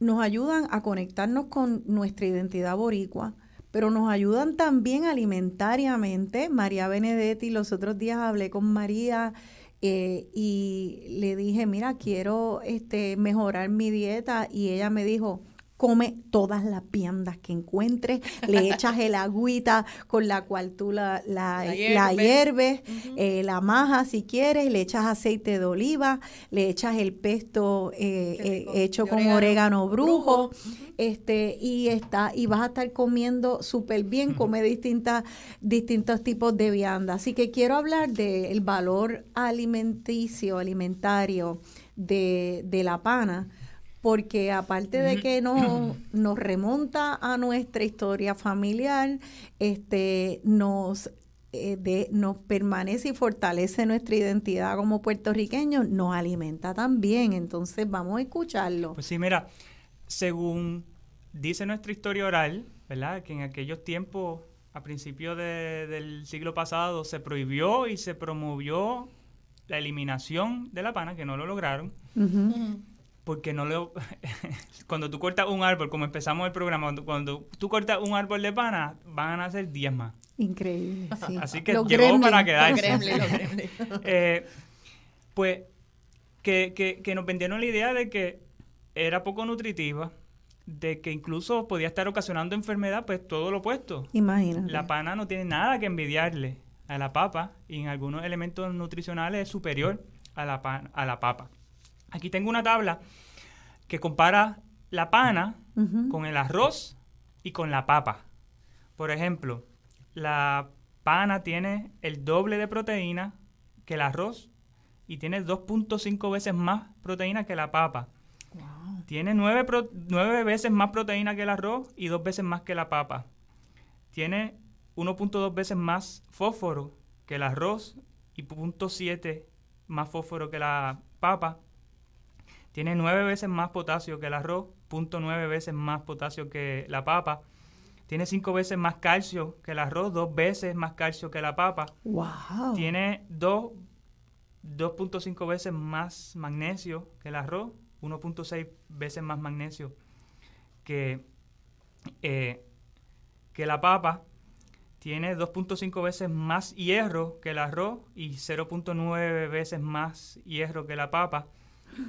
[SPEAKER 2] nos ayudan a conectarnos con nuestra identidad boricua, pero nos ayudan también alimentariamente. María Benedetti, los otros días hablé con María eh, y le dije, mira, quiero este, mejorar mi dieta y ella me dijo, come todas las viandas que encuentres, le echas el agüita con la cual tú la, la, eh, hierves, eh, la majas si quieres, le echas aceite de oliva, le echas el pesto eh, hecho con orégano, brujo, este, y, está, y vas a estar comiendo súper bien, come distintas, distintos tipos de vianda. Así que quiero hablar del valor alimenticio, alimentario de, de la pana porque aparte de que nos, nos remonta a nuestra historia familiar, este, nos, eh, nos permanece y fortalece nuestra identidad como puertorriqueños, nos alimenta también. Entonces vamos a escucharlo.
[SPEAKER 3] Pues sí, mira, según dice nuestra historia oral, ¿verdad? Que en aquellos tiempos, a principios del siglo pasado, se prohibió y se promovió la eliminación de la pana, que no lo lograron porque no lo cuando tú cortas un árbol, como empezamos el programa, cuando tú cortas un árbol de pana, van a nacer 10 más.
[SPEAKER 2] Increíble. Así que llegó para quedarse.
[SPEAKER 3] Eh, pues que, que, que, nos vendieron la idea de que era poco nutritiva, de que incluso podía estar ocasionando enfermedad, pues todo lo opuesto. Imagínate. La pana no tiene nada que envidiarle a la papa y en algunos elementos nutricionales es superior a la, a la papa. Aquí tengo una tabla que compara la pana con el arroz y con la papa. Por ejemplo, la pana tiene el doble de proteína que el arroz y tiene 2.5 veces más proteína que la papa. Tiene 9, 9, veces más proteína que el arroz y 2 veces más que la papa. Tiene 1.2 veces más fósforo que el arroz y 0.7 más fósforo que la papa. Tiene nueve veces más potasio que el arroz, punto nueve veces más potasio que la papa. Tiene cinco veces más calcio que el arroz, dos veces más calcio que la papa. Wow. Tiene 2.5 veces más magnesio que el arroz, 1.6 veces más magnesio que, eh, que la papa. Tiene 2.5 veces más hierro que el arroz y 0.9 veces más hierro que la papa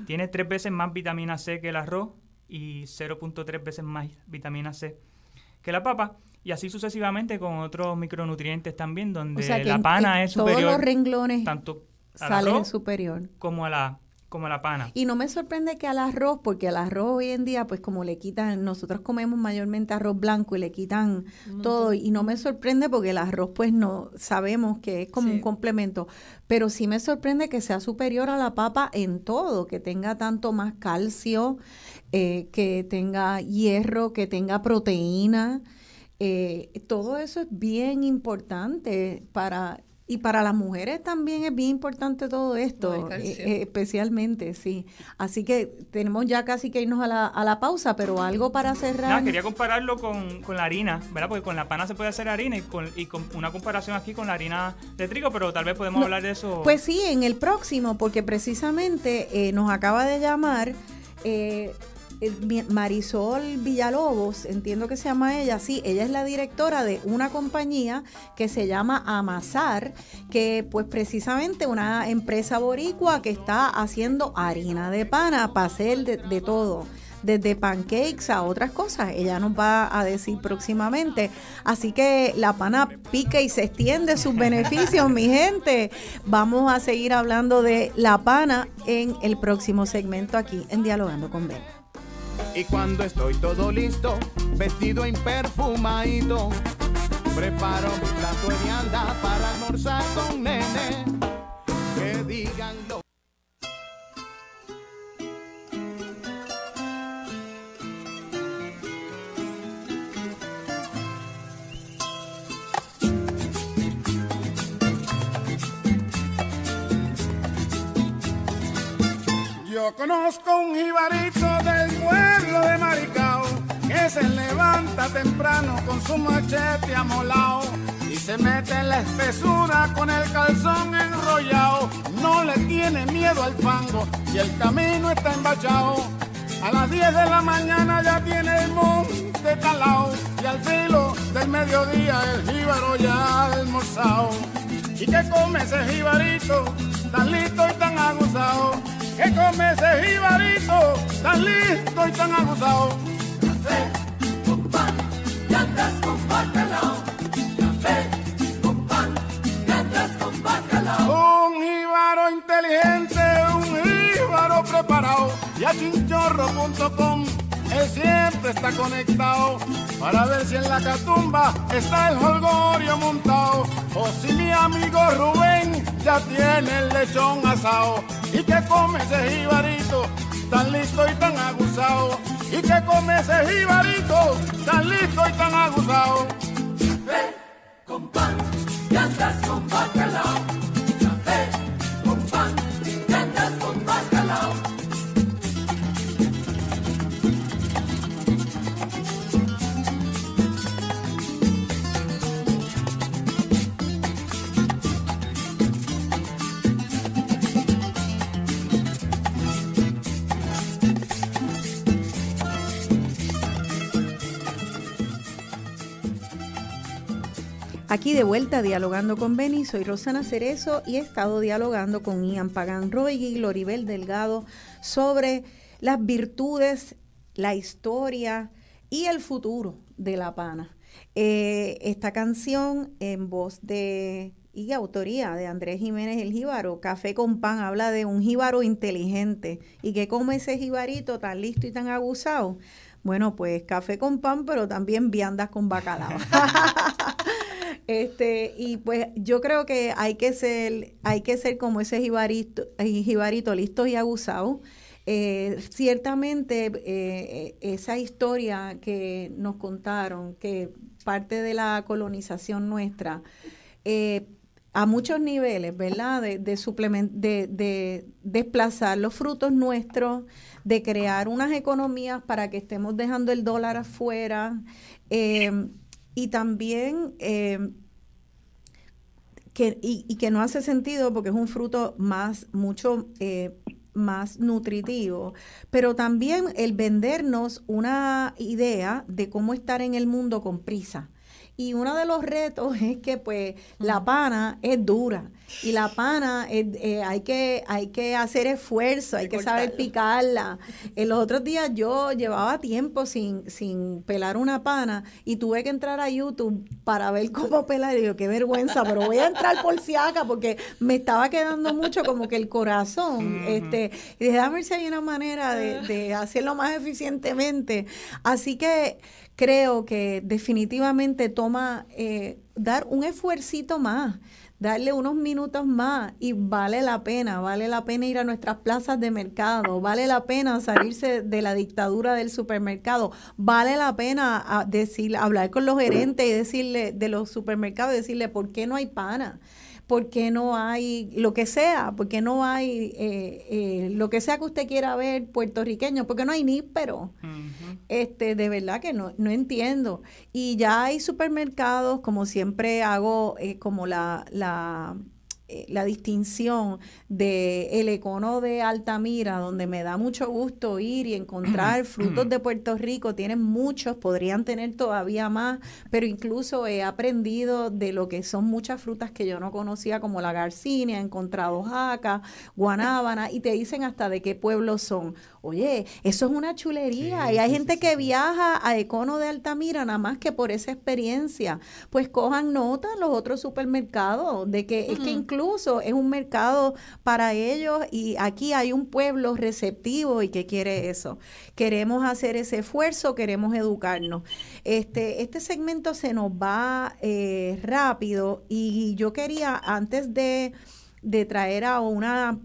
[SPEAKER 3] tiene tres veces más vitamina C que el arroz y 0.3 veces más vitamina C que la papa. Y así sucesivamente con otros micronutrientes también, donde la pana es superior. Todos renglones tanto al
[SPEAKER 2] superior.
[SPEAKER 3] Como a la como la pana.
[SPEAKER 2] Y no me sorprende que al arroz, porque al arroz hoy en día, pues como le quitan, nosotros comemos mayormente arroz blanco y le quitan todo, y no me sorprende porque el arroz, pues no sabemos que es como un complemento, pero sí me sorprende que sea superior a la papa en todo, que tenga tanto más calcio, eh, que tenga hierro, que tenga proteína. Eh, todo eso es bien importante para y para las mujeres también es bien importante todo esto, eh, eh, especialmente, sí. Así que tenemos ya casi que irnos a la, a la pausa, pero algo para cerrar. quería
[SPEAKER 3] compararlo con, la harina, ¿verdad? Porque con la pana se puede hacer harina y con, una comparación aquí con la harina de trigo, pero tal vez podemos hablar de eso. Pues
[SPEAKER 2] sí, en el próximo, porque precisamente eh, nos acaba de llamar. Eh, eh, Marisol Villalobos, entiendo que se llama ella, sí, ella es la directora de una compañía que se llama Amasar, que pues precisamente una empresa boricua que está haciendo harina de pana, pastel de, de todo desde pancakes a otras cosas. Ella nos va a decir próximamente. Así que la pana pica y se extiende sus beneficios, mi gente. Vamos a seguir hablando de la pana en el próximo segmento aquí en Dialogando con Ben.
[SPEAKER 9] Y cuando estoy todo listo, vestido en perfumado preparo mi plato de anda para almorzar con nene. Que digan
[SPEAKER 7] conozco un jibarito del pueblo de Maricao que se levanta temprano con su machete amolao y se mete en la espesura con el calzón enrollado. No le tiene miedo al fango y el camino está embachado. A las 10 de la mañana ya tiene el monte calao y al filo del mediodía el jíbaro ya almorzado. ¿Y qué come ese jibarito tan listo y tan aguzado? que come ese jibarito tan listo y tan abusado. Café con pan, y andas con bacalao. Café con pan, y andas con bacalao. Un jibaro inteligente, un jíbaro preparado. Y a chinchorro.com él siempre está conectado para ver si en la catumba está el holgorio montado o si mi amigo Rubén ya tiene el lechón asado y que come ese jibarito tan listo y tan aguzado y que come ese jibarito tan listo y tan aguzado. con
[SPEAKER 2] Aquí de vuelta dialogando con Beni, soy Rosana Cerezo y he estado dialogando con Ian Pagán Roy y Loribel Delgado sobre las virtudes, la historia y el futuro de La Pana. Eh, esta canción en voz de y autoría de Andrés Jiménez el Jíbaro, Café con Pan, habla de un jíbaro inteligente. ¿Y que come ese jibarito tan listo y tan abusado? Bueno, pues café con pan, pero también viandas con bacalao. este, y pues yo creo que hay que ser, hay que ser como ese jibarito, jibarito listo y abusado. Eh, ciertamente eh, esa historia que nos contaron, que parte de la colonización nuestra, eh, a muchos niveles, ¿verdad? De, de, de, de desplazar los frutos nuestros de crear unas economías para que estemos dejando el dólar afuera. Eh, y también eh, que, y, que no hace sentido porque es un fruto más, mucho eh, más nutritivo, pero también el vendernos una idea de cómo estar en el mundo con prisa. Y uno de los retos es que pues la pana es dura y la pana eh, hay, que, hay que hacer esfuerzo, hay que saber picarla. En los otros días yo llevaba tiempo sin, sin pelar una pana y tuve que entrar a YouTube para ver cómo pelar. digo qué vergüenza, pero voy a entrar por si acá porque me estaba quedando mucho como que el corazón. este, y déjame ver si hay una manera de, de hacerlo más eficientemente. Así que creo que definitivamente toma eh, dar un esfuercito más, darle unos minutos más y vale la pena, vale la pena ir a nuestras plazas de mercado, vale la pena salirse de la dictadura del supermercado, vale la pena ah, decir, hablar con los gerentes y decirle de los supermercados y decirle por qué no hay pana por qué no hay lo que sea, por qué no hay eh, eh, lo que sea que usted quiera ver puertorriqueño, por qué no hay ni pero este, de verdad que no, no entiendo. Y ya hay supermercados, como siempre hago, eh, como la, la eh, la distinción de el econo de Altamira, donde me da mucho gusto ir y encontrar frutos de Puerto Rico, tienen muchos, podrían tener todavía más, pero incluso he aprendido de lo que son muchas frutas que yo no conocía, como la garcinia, he encontrado jaca, guanábana, y te dicen hasta de qué pueblo son. Oye, eso es una chulería, y hay gente que viaja a Econo de Altamira nada más que por esa experiencia. Pues cojan nota los otros supermercados de que es que incluso uso es un mercado para ellos y aquí hay un pueblo receptivo y que quiere eso. Queremos hacer ese esfuerzo, queremos educarnos. Este, este segmento se nos va eh, rápido y yo quería antes de de traer a una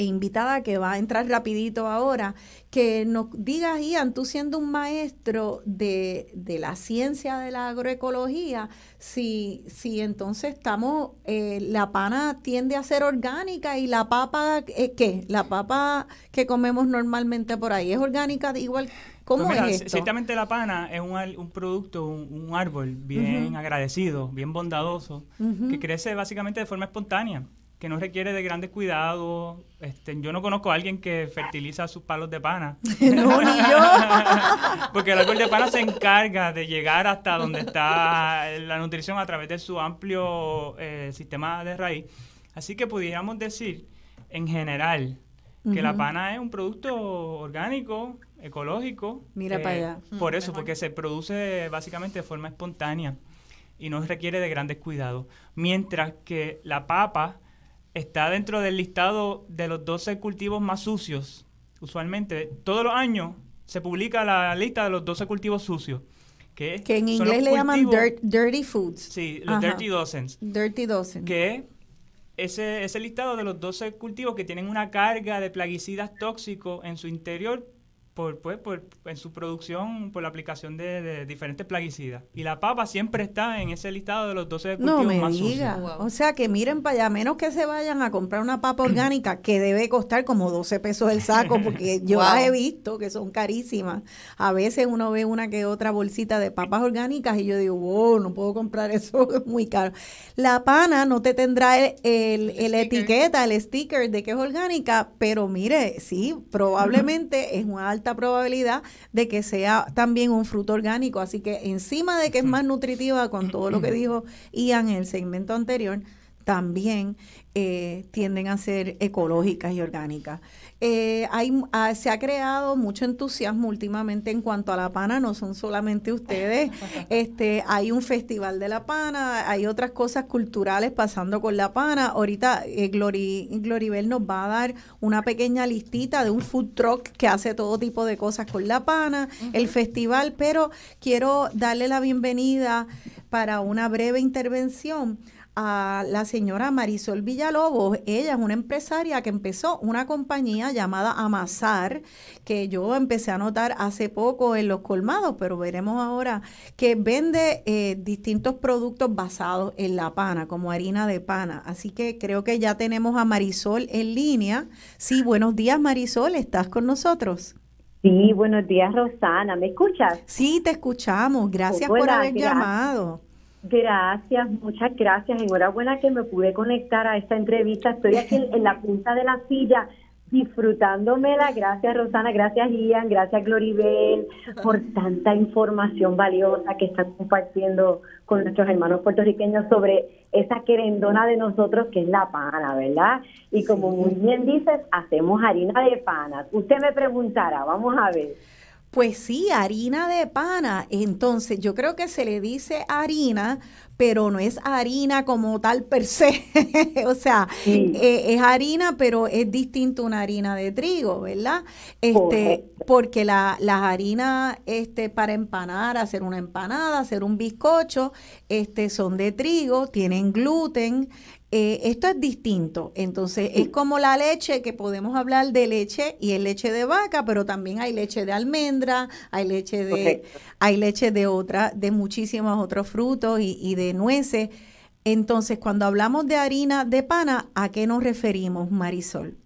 [SPEAKER 2] e invitada que va a entrar rapidito ahora, que nos digas, Ian, tú siendo un maestro de, la ciencia de la agroecología, si, si entonces estamos, eh, la pana tiende a ser orgánica y la papa, eh, ¿qué? La papa que comemos normalmente por ahí, ¿es orgánica igual? ¿Cómo pues es esto?
[SPEAKER 3] Ciertamente la pana es un, producto, un, árbol bien agradecido, bien bondadoso, que crece básicamente de forma espontánea que no requiere de grandes cuidados. Este, yo no conozco a alguien que fertiliza sus palos de pana. no, ni yo. Porque el árbol de pana se encarga de llegar hasta donde está la nutrición a través de su amplio eh, sistema de raíz. Así que pudiéramos decir, en general, que la pana es un producto orgánico, ecológico. Mira eh, para allá. Mm, por eso, porque se produce básicamente de forma espontánea y no requiere de grandes cuidados. Mientras que la papa está dentro del listado de los 12 cultivos más sucios. Usualmente, todos los años se publica la lista de los 12 cultivos sucios. Que, en inglés le llaman
[SPEAKER 2] dirty foods. Sí, los dirty dozen Dirty dozen
[SPEAKER 3] Que ese, ese listado de los 12 cultivos que tienen una carga de plaguicidas tóxicos en su interior pues, en su producción por la aplicación de, diferentes plaguicidas. Y la papa siempre está en ese listado de los 12 cultivos más Sucios. O
[SPEAKER 2] sea, que miren para allá, menos que se vayan a comprar una papa orgánica que debe costar como 12 pesos el saco, porque yo he visto que son carísimas. A veces uno ve una que otra bolsita de papas orgánicas y yo digo, wow, no puedo comprar eso, es muy caro. La pana no te tendrá el, etiqueta, el sticker de que es orgánica, pero mire, sí, probablemente es una alta probabilidad de que sea también un fruto orgánico. Así que encima de que es más nutritiva con todo lo que dijo Ian en el segmento anterior, también eh, tienden a ser ecológicas y orgánicas. Eh, hay, ah, se ha creado mucho entusiasmo últimamente en cuanto a la pana, no son solamente ustedes. este, hay un festival de la pana, hay otras cosas culturales pasando con la pana. Ahorita eh, Gloribel nos va a dar una pequeña listita de un food truck que hace todo tipo de cosas con la pana, el festival, pero quiero darle la bienvenida para una breve intervención a la señora Marisol Villalobos. Ella es una empresaria que empezó una compañía llamada Amasar, que yo empecé a notar hace poco en los colmados, pero veremos ahora, que vende eh, distintos productos basados en la pana, como harina de pana. Así que creo que ya tenemos a Marisol en línea. Sí, buenos días Marisol, ¿estás con nosotros? Sí, buenos días Rosana, ¿me escuchas? Sí, te escuchamos, gracias por haber llamado.
[SPEAKER 5] Gracias, muchas gracias. Enhorabuena que me pude conectar a esta entrevista. Estoy aquí en, la punta de la silla disfrutándomela. Gracias, Rosana. Gracias, Ian. Gracias, Gloribel, por tanta información valiosa que están compartiendo con nuestros hermanos puertorriqueños sobre esa querendona de nosotros que es la pana, ¿verdad? Y como muy bien dices, hacemos harina de panas. Usted me preguntará, vamos a ver. Pues sí, harina de pana. Entonces,
[SPEAKER 2] yo creo que se le dice harina, pero no es harina como tal per se. o sea, eh, es harina, pero es distinto una harina de trigo, ¿verdad? Este, porque las harinas este, para empanar, hacer una empanada, hacer un bizcocho, este, son de trigo, tienen gluten, eh, esto es distinto. Entonces, es como la leche, que podemos hablar de leche y es leche de vaca, pero también hay leche de almendra, hay leche de, hay leche de otra, de muchísimos otros frutos y, y, de nueces. Entonces, cuando hablamos de harina
[SPEAKER 5] de pana, ¿a qué nos referimos, Marisol?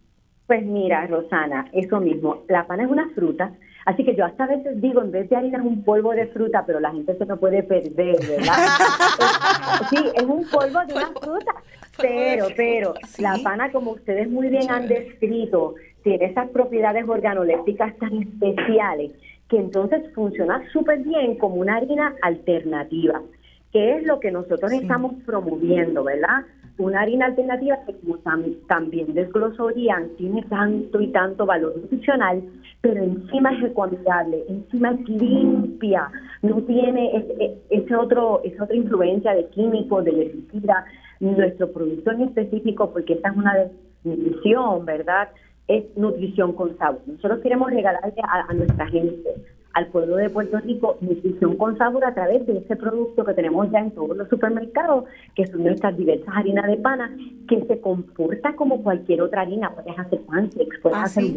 [SPEAKER 5] Pues mira, Rosana, eso mismo. La pana es una fruta, así que yo hasta a veces digo, en vez de harina es un polvo de fruta, pero la gente se lo puede perder, ¿verdad? sí, es un polvo de una fruta. Pero, pero, la pana, como ustedes muy bien han descrito, tiene esas propiedades organolépticas tan especiales que entonces funciona súper bien como una harina alternativa que es lo que nosotros estamos promoviendo, ¿verdad? Una harina alternativa que como también desglosó tiene tanto y tanto valor nutricional, pero encima es recomendable, encima es limpia, no tiene e, ese, otro, esa otra influencia de químico, de herbicida, nuestro producto en específico, porque esta es una nutrición, ¿verdad? Es nutrición con sabor. Nosotros queremos regalarle a nuestra gente al pueblo de Puerto Rico nutrición con sabor a través de este producto que tenemos ya en todos los supermercados, que son nuestras diversas harinas de pana, que se comporta como cualquier otra harina. Puedes hacer pan, puedes ah, hacer sí.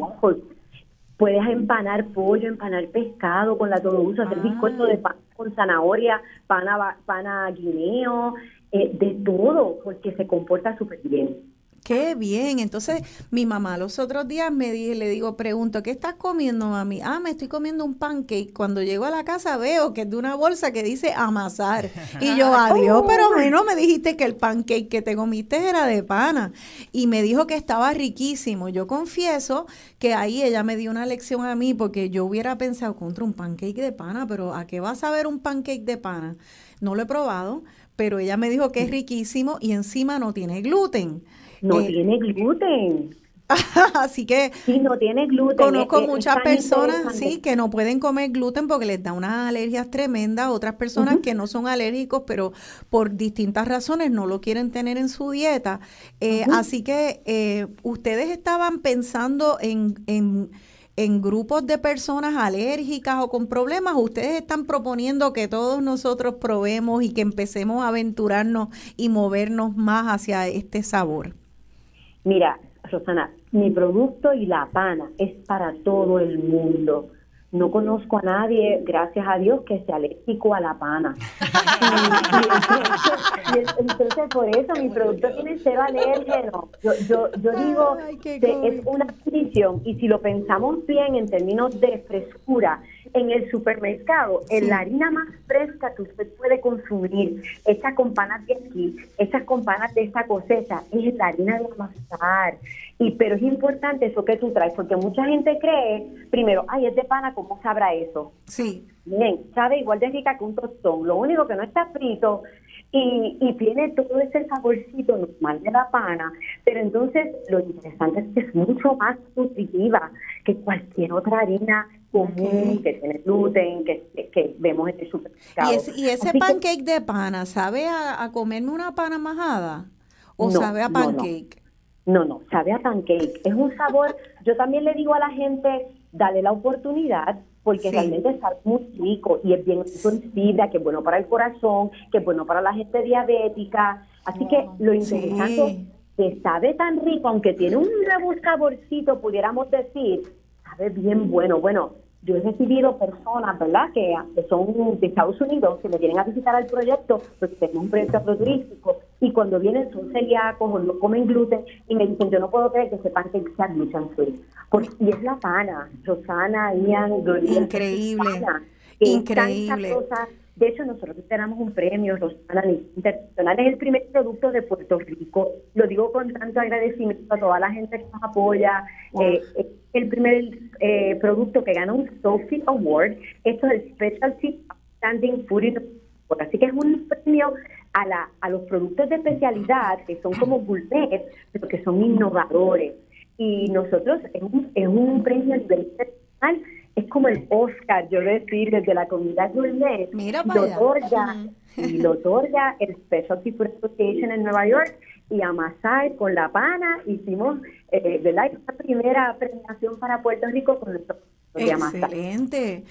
[SPEAKER 5] puedes empanar pollo, empanar pescado con la todo uso, hacer bizcocho de ah. pan con zanahoria, pana, pana guineo, eh, de todo, porque se comporta súper bien.
[SPEAKER 2] Qué bien. Entonces, mi mamá los otros días me dije, le digo, pregunto, ¿qué estás comiendo, mami? Ah, me estoy comiendo un pancake. Cuando llego a la casa veo que es de una bolsa que dice amasar. Y yo, adiós, pero no me dijiste que el pancake que te comiste era de pana. Y me dijo que estaba riquísimo. Yo confieso que ahí ella me dio una lección a mí porque yo hubiera pensado contra un pancake de pana, pero ¿a qué vas a ver un pancake de pana? No lo he probado, pero ella me dijo que es riquísimo y encima no tiene gluten. No eh, tiene eh, gluten. Así que sí, no tiene gluten. conozco muchas personas sí que no pueden comer gluten porque les da unas alergias tremendas, otras personas que no son alérgicos pero por distintas razones no lo quieren tener en su dieta. Eh, así que ustedes estaban pensando en, en, en grupos de personas alérgicas o con problemas, ustedes están proponiendo que todos nosotros probemos y que empecemos a aventurarnos y movernos más hacia este
[SPEAKER 5] sabor mira, Rosana, mi producto y la pana es para todo el mundo no conozco a nadie, gracias a Dios, que sea alérgico a la pana. entonces, por eso mi producto tiene cero alérgeno. Yo, yo, digo que es una adquisición y si lo pensamos bien en términos de frescura, en el supermercado, en la harina más fresca que usted puede consumir, estas companas de aquí, estas companas de esta cosecha, es la harina de amasar, y, pero es importante eso que tú traes, porque mucha gente cree, primero, ay, es de pana, ¿cómo sabrá eso? Sí. Bien, sabe igual de rica que un tostón, lo único que no está frito y, y tiene todo ese saborcito normal de la pana, pero entonces lo interesante es que es mucho más nutritiva que cualquier otra harina común, que tiene gluten, que, que vemos este el supermercado. ¿Y, ese
[SPEAKER 2] pancake de pana, sabe a, a, comerme una pana majada?
[SPEAKER 5] ¿O sabe a pancake? No, no, sabe a pancake. Es un sabor, yo también le digo a la gente, dale la oportunidad, porque realmente está muy rico y es bien sensible, que es bueno para el corazón, que es bueno para la gente diabética. Así que lo interesante que sabe tan rico, aunque tiene un rebuscaborcito, pudiéramos decir, sabe bien bueno. Bueno, yo he recibido personas, ¿verdad?, que, son de Estados Unidos, que me vienen a visitar al proyecto, porque tenemos un proyecto turístico y cuando vienen son celíacos o no comen gluten y me dicen, yo no puedo creer que sepan que sea gluten free. y es la pana, Rosana, Ian, Increíble. increíble. De hecho, nosotros tenemos un premio, Rosana Internacional. Es el primer producto de Puerto Rico. Lo digo con tanto agradecimiento a toda la gente que nos apoya. Eh, es el primer eh, producto que gana un Sophie Award. Esto es el Specialty Standing Food Así que es un premio a, los productos de especialidad que son como gourmet, pero que son innovadores. Y nosotros es un, premio especial, es como el Oscar, yo decir, desde la comida gourmet, lo otorga, y lo otorga el Specialty Food Association en Nueva York y amasar con la pana hicimos eh, ¿verdad? la primera presentación para Puerto Rico con nuestro excelente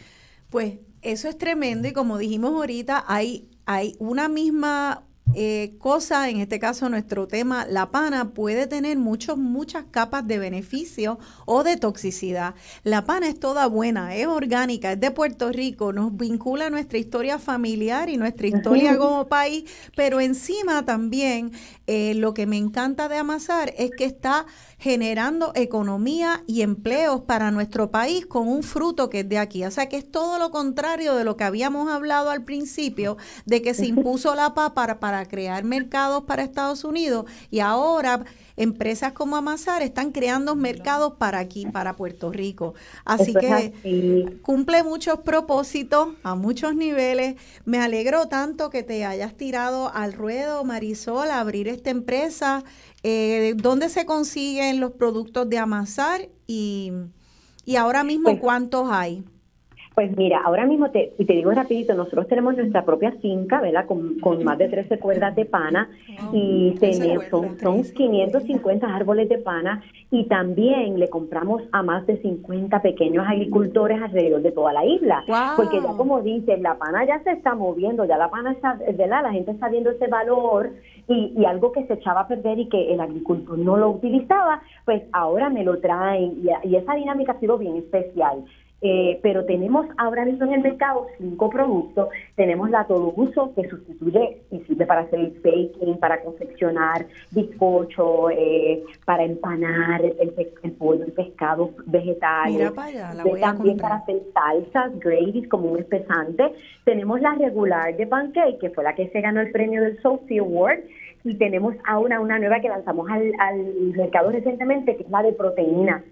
[SPEAKER 5] pues eso es tremendo y como dijimos ahorita
[SPEAKER 2] hay hay una misma eh, cosa, en este caso nuestro tema, la pana, puede tener muchos, muchas capas de beneficio o de toxicidad. La pana es toda buena, es orgánica, es de Puerto Rico, nos vincula a nuestra historia familiar y nuestra historia como país, pero encima también eh, lo que me encanta de amasar es que está generando economía y empleos para nuestro país con un fruto que es de aquí. O sea que es todo lo contrario de lo que habíamos hablado al principio, de que se impuso la papa para, para crear mercados para Estados Unidos y ahora empresas como Amasar están creando mercados para aquí, para Puerto Rico. Así
[SPEAKER 8] que
[SPEAKER 2] cumple muchos propósitos a muchos niveles. Me alegro tanto que te hayas tirado al ruedo, Marisol, a abrir esta empresa. Eh, ¿Dónde se consiguen los productos de Amasar y,
[SPEAKER 5] ahora mismo pues cuántos hay? Pues mira, ahora mismo te, y te digo rapidito, nosotros tenemos nuestra propia finca, ¿verdad? Con, más de 13 cuerdas de pana y tenemos, son, son 550 árboles de pana y también le compramos a más de 50 pequeños agricultores alrededor de toda la isla. Porque ya como dices, la pana ya se está moviendo, ya la pana está, ¿verdad? La gente está viendo ese valor y, y algo que se echaba a perder y que el agricultor no lo utilizaba, pues ahora me lo traen y, y esa dinámica ha sido bien especial. Eh, pero tenemos ahora mismo en el mercado cinco productos. Tenemos la todo uso que sustituye y sirve para hacer el baking, para confeccionar bizcocho, eh, para empanar el, el pollo, pescado, vegetal. Mira para allá, la voy también para hacer salsas, gravies como un espesante. Tenemos la regular de pancake, que fue la que se ganó el premio del Sophie Award. Y tenemos ahora una nueva que lanzamos al, al mercado recientemente, que es la de proteína,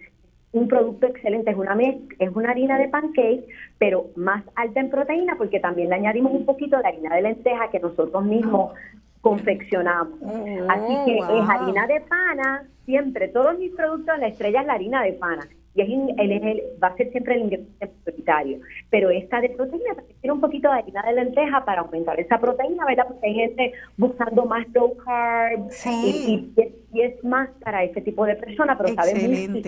[SPEAKER 5] un producto excelente, es una, es una harina de pancake, pero más alta en proteína, porque también le añadimos un poquito de harina de lenteja que nosotros mismos confeccionamos. Mm, Así que es harina de pana, siempre, todos mis productos, la estrella es la harina de pana. Y es va a ser siempre el ingrediente prioritario. Pero esta de proteína pues, tiene un poquito de harina de lenteja para aumentar esa proteína, ¿verdad? Porque hay gente buscando más low carb sí. y, es, más para ese tipo de personas, pero sabe muy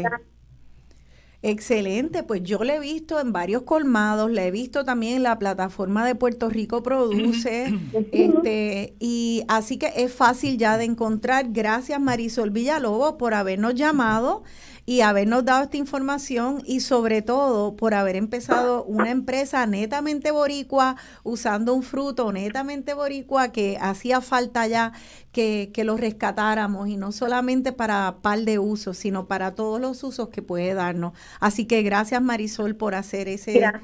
[SPEAKER 5] Excelente,
[SPEAKER 2] pues yo la he visto en varios colmados, la he visto también en la plataforma de Puerto Rico Produce, este, y así que es fácil ya de encontrar. Gracias Marisol Villalobos por habernos llamado y habernos dado esta información y sobre todo por haber empezado una empresa netamente boricua, usando un fruto netamente boricua que hacía falta ya que, que lo rescatáramos y no solamente para par de usos, sino para todos los usos que puede darnos. Así que gracias
[SPEAKER 5] Marisol por hacer ese... esa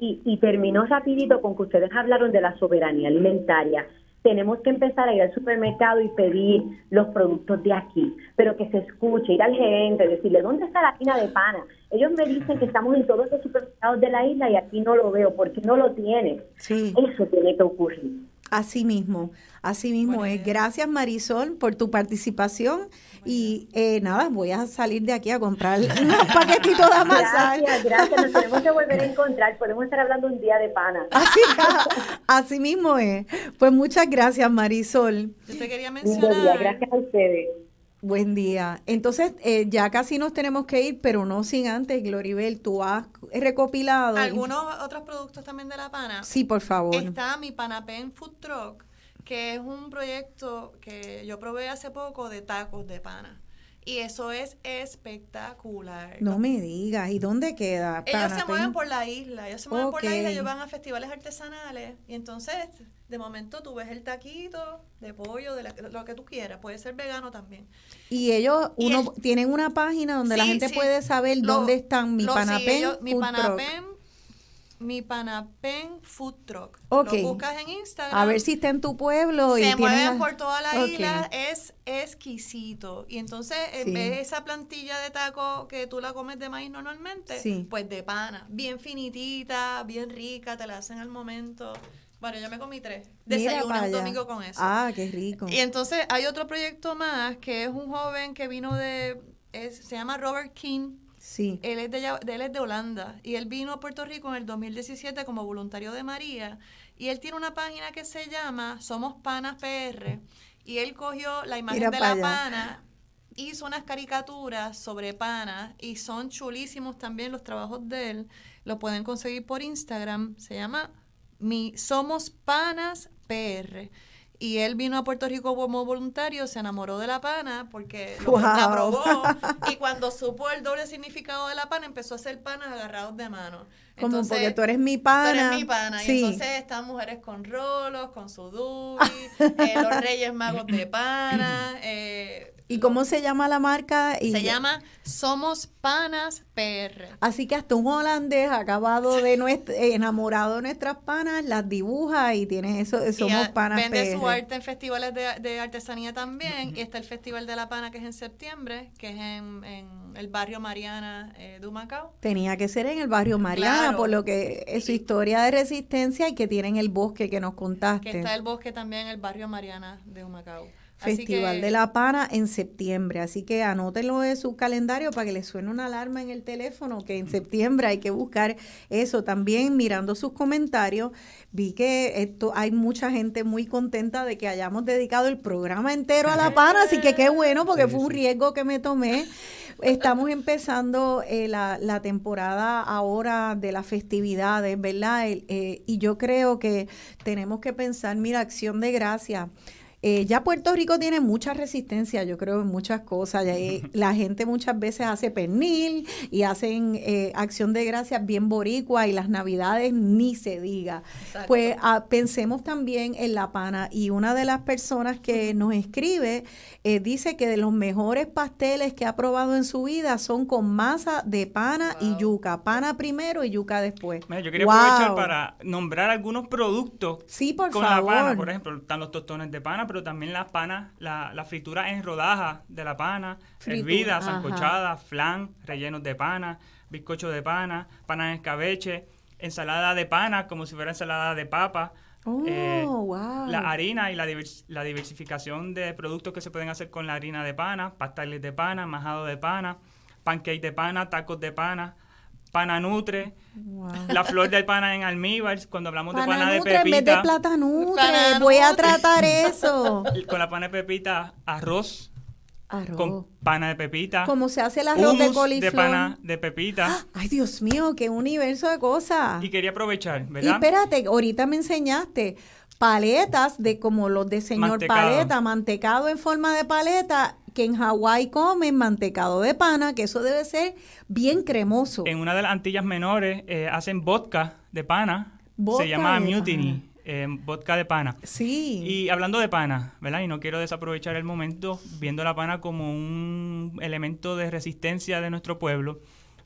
[SPEAKER 5] Y, y terminó rapidito con que ustedes hablaron de la soberanía alimentaria tenemos que empezar a ir al supermercado y pedir los productos de aquí, pero que se escuche, ir al gerente, decirle, ¿dónde está la quina de pana? Ellos me dicen que estamos en todos los supermercados de la isla y aquí no lo veo, porque no lo tienen. Sí. Eso tiene que ocurrir.
[SPEAKER 2] Así mismo, así mismo es. Gracias Marisol por tu participación y eh, nada, voy a salir de aquí a comprar unos paquetitos de amasar. Gracias, gracias, nos tenemos
[SPEAKER 5] que volver a encontrar, podemos estar hablando un día de pana.
[SPEAKER 2] Así, mismo es. Pues muchas gracias Marisol. Yo te quería mencionar. gracias a ustedes. Buen día. Entonces, eh, ya casi nos tenemos que ir, pero no sin antes, Gloribel, tú has recopilado. Algunos
[SPEAKER 4] otros productos también de La
[SPEAKER 2] Pana. Sí, por favor. Está
[SPEAKER 4] mi Panapen Food Truck, que es un proyecto que yo probé hace poco de tacos de pana. Y eso es espectacular. No me
[SPEAKER 2] digas, ¿y dónde queda? Ellos se mueven por
[SPEAKER 4] la isla, ellos se mueven por la isla, ellos van a festivales artesanales. Y entonces, de momento tú ves el taquito de pollo, de lo que tú quieras, puede ser vegano también.
[SPEAKER 2] Y ellos uno tienen una página donde la gente puede saber dónde están mi lo, mi panapen
[SPEAKER 4] mi Panapen Food Truck. Lo buscas en Instagram. A ver si está
[SPEAKER 2] en tu pueblo. Se mueven por toda la isla.
[SPEAKER 4] Es exquisito. Y entonces, en vez de esa plantilla de taco que tú la comes de maíz normalmente, pues de pana. Bien finitita, bien rica, te la hacen al momento. Bueno, yo me comí tres. Desayuno un domingo con eso.
[SPEAKER 2] Ah, qué rico. Y
[SPEAKER 4] entonces hay otro proyecto más que es un joven que vino de... se llama Robert King él es, de, él es de Holanda y él vino a Puerto Rico en el 2017 como voluntario de María y él tiene una página que se llama Somos Panas PR y él cogió la imagen de la pana hizo unas caricaturas sobre panas y son chulísimos también los trabajos de él. Lo pueden conseguir por Instagram. Se llama Mi Somos Panas PR. Y él vino a Puerto Rico como voluntario, se enamoró de la pana porque la Y cuando supo el doble significado de la pana, empezó a hacer panas agarrados de mano.
[SPEAKER 2] Como entonces, porque tú eres mi pana. Tú eres mi pana. Y entonces
[SPEAKER 4] están mujeres con rolos, con su eh, los reyes magos de pana.
[SPEAKER 2] Eh, ¿Y cómo se llama la marca? se llama
[SPEAKER 4] Somos Panas PR.
[SPEAKER 2] Así que hasta un holandés acabado de eh, enamorado de nuestras panas, las dibuja y tiene eso, Somos Panas PR. Vende su arte
[SPEAKER 4] en festivales de, artesanía también. Y está el Festival de la Pana que es en septiembre, que es en, el barrio Mariana eh, de Humacao.
[SPEAKER 2] Tenía que ser en el barrio Mariana, por lo que es eh, su historia de resistencia y que tienen el bosque que nos contaste. Que está el
[SPEAKER 4] bosque también en el barrio Mariana de Humacao. Festival de La
[SPEAKER 2] Pana en septiembre, así que anótenlo en su calendario para que le suene una alarma en el teléfono que en septiembre hay que buscar eso. También mirando sus comentarios, vi que esto hay mucha gente muy contenta de que hayamos dedicado el programa entero a La Pana, así que qué bueno porque fue un riesgo que me tomé. Estamos empezando eh, la, temporada ahora de las festividades, ¿verdad? Eh, y yo creo que tenemos que pensar, mira, acción de gracias. Eh, ya Puerto Rico tiene mucha resistencia, yo creo, en muchas cosas. Eh, la gente muchas veces hace pernil y hacen eh, acción de gracias bien boricua y las navidades ni se diga. Pues ah, pensemos también en La Pana y una de las personas que nos escribe dice que de los mejores pasteles que ha probado en su vida son con masa de pana y yuca. Pana primero y yuca después. yo quería aprovechar para
[SPEAKER 3] nombrar algunos productos sí, con la pana. Por ejemplo, están los tostones de pana, pero pero también las panas, la, la fritura en rodajas de la pana, hervidas, sancochadas, flan, rellenos de pana, bizcocho de pana, panas en escabeche, ensalada de pana, como si fuera ensalada de papa.
[SPEAKER 8] Oh, eh, la
[SPEAKER 3] harina y la, la, diversificación de productos que se pueden hacer con la harina de pana, pasteles de pana, majado de pana, pancakes de pana, tacos de pana, Pana nutre, la flor del pana en almíbar, cuando hablamos de pana nutre, de pepita. En vez de plata
[SPEAKER 2] nutre, voy a tratar eso.
[SPEAKER 3] Con la pana de pepita, arroz. Arroz. Con pana de pepita. Como se hace el arroz de coliflor. de pana de pepita.
[SPEAKER 2] Ay, Dios mío, qué universo de cosas.
[SPEAKER 3] Y quería aprovechar, ¿verdad? Y espérate,
[SPEAKER 2] ahorita me enseñaste paletas de como los de señor paleta, mantecado en forma de paleta que en Hawái comen mantecado de pana, que eso debe ser bien cremoso.
[SPEAKER 3] En una de las Antillas menores eh, hacen vodka de pana, se llama Mutiny. Eh, vodka de pana. Sí. Y hablando de pana, ¿verdad? Y no quiero desaprovechar el momento viendo la pana como un elemento de resistencia de nuestro pueblo.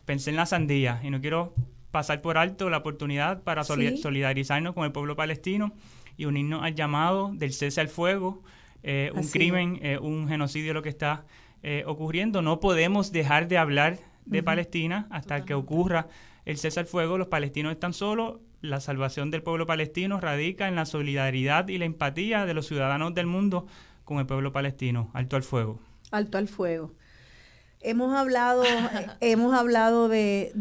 [SPEAKER 3] Pensé en la sandía y no quiero pasar por alto la oportunidad para solidarizarnos con el pueblo palestino y unirnos al llamado del cese al fuego eh, un crimen, eh, un genocidio lo que está eh, ocurriendo. No podemos dejar de hablar de Palestina hasta que ocurra el cese al fuego. Los palestinos están solos. La salvación del pueblo palestino radica en la solidaridad y la empatía de los ciudadanos del mundo con el pueblo palestino. Alto al fuego.
[SPEAKER 2] Alto al fuego. Hemos hablado, hemos hablado de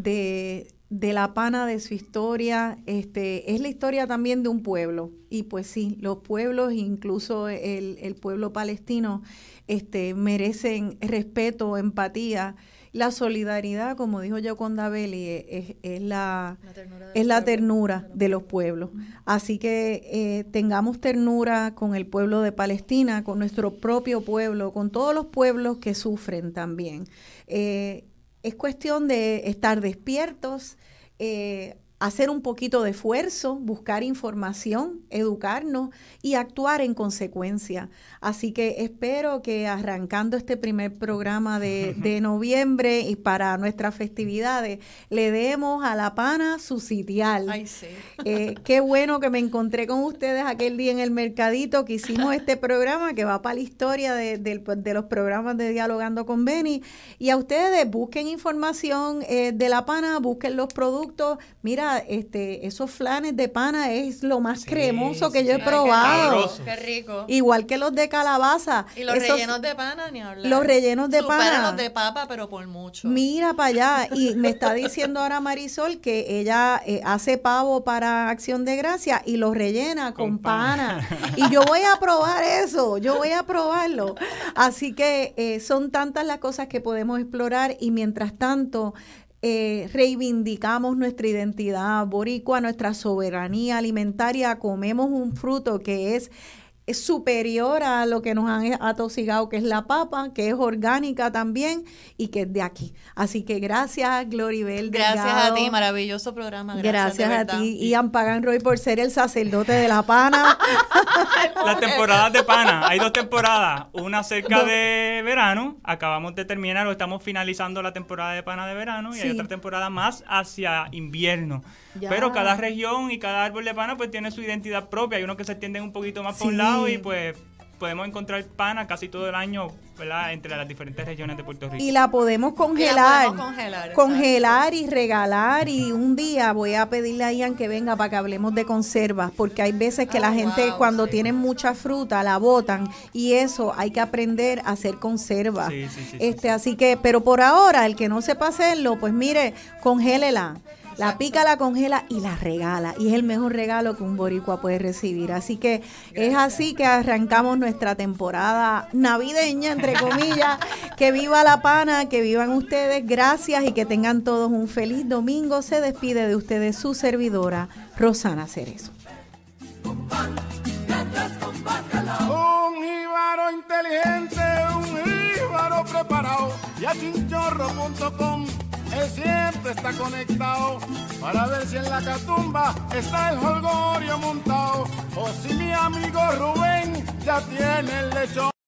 [SPEAKER 2] de la pana de su historia, este, es la historia también de un pueblo. Y pues sí, los pueblos, incluso el, pueblo palestino, este, merecen respeto, empatía. La solidaridad, como dijo yo con e, es, es, la, ternura, es la ternura de los pueblos. Así que eh, tengamos ternura con el pueblo de Palestina, con nuestro propio pueblo, con todos los pueblos que sufren también. Eh, es cuestión de estar despiertos, eh, hacer un poquito de esfuerzo, buscar información, educarnos y actuar en consecuencia. Así que espero que arrancando este primer programa de, noviembre y para nuestras festividades, le demos a la pana su sitial. Ay, sí. Eh, qué bueno que me encontré con ustedes aquel día en el mercadito que hicimos este programa que va para la historia de, los programas de Dialogando con Beni. Y a ustedes busquen información eh, de la pana, busquen los productos. Mira, este, esos flanes de pana es lo más cremoso que yo he probado. Qué rico. Igual que los de calabaza. Y los rellenos de
[SPEAKER 4] pana, ni hablar. Los rellenos de pana. los de papa, pero por mucho.
[SPEAKER 2] Mira para allá. Y me está diciendo ahora Marisol que ella eh, hace pavo para Acción de Gracia y los rellena con, pana. Y yo voy a probar eso, yo voy a probarlo. Así que eh, son tantas las cosas que podemos explorar y mientras tanto eh, reivindicamos nuestra identidad boricua, nuestra soberanía alimentaria, comemos un fruto que es superior a lo que nos han atosigado, que es la papa, que es orgánica también y que es de aquí. Así que gracias, Gloribel. Gracias a ti,
[SPEAKER 4] maravilloso programa. Gracias, a ti,
[SPEAKER 2] y Ampagan Roy, por ser el sacerdote de la pana.
[SPEAKER 3] Las temporadas de pana, hay dos temporadas, una cerca de verano, acabamos de terminar o estamos finalizando la temporada de pana de
[SPEAKER 2] verano y hay otra
[SPEAKER 3] temporada más hacia invierno. Pero cada región y cada árbol de pana pues tiene su identidad propia. Hay unos que se extienden un poquito más por un lado y pues podemos encontrar pana casi todo el año, Entre las diferentes regiones de Puerto Rico. Y la podemos congelar.
[SPEAKER 2] congelar. y regalar. Y un día voy a pedirle a Ian que venga para que hablemos de conservas, porque hay veces que la oh, gente cuando tiene mucha fruta la botan y eso hay que aprender a hacer conservas. este, así que, pero por ahora, el que no sepa hacerlo, pues mire, congélela. La pica, la congela y la regala. Y es el mejor regalo que un boricua puede recibir. Así que es así que arrancamos nuestra temporada navideña, entre comillas. que viva la pana, que vivan ustedes. Gracias y que tengan todos un feliz domingo. Se despide de ustedes su servidora, Rosana Cerezo.
[SPEAKER 7] Un inteligente, un jíbaro preparado él siempre está conectado para ver si en la catumba está el holgorio montado o si mi amigo Rubén ya tiene el lechón.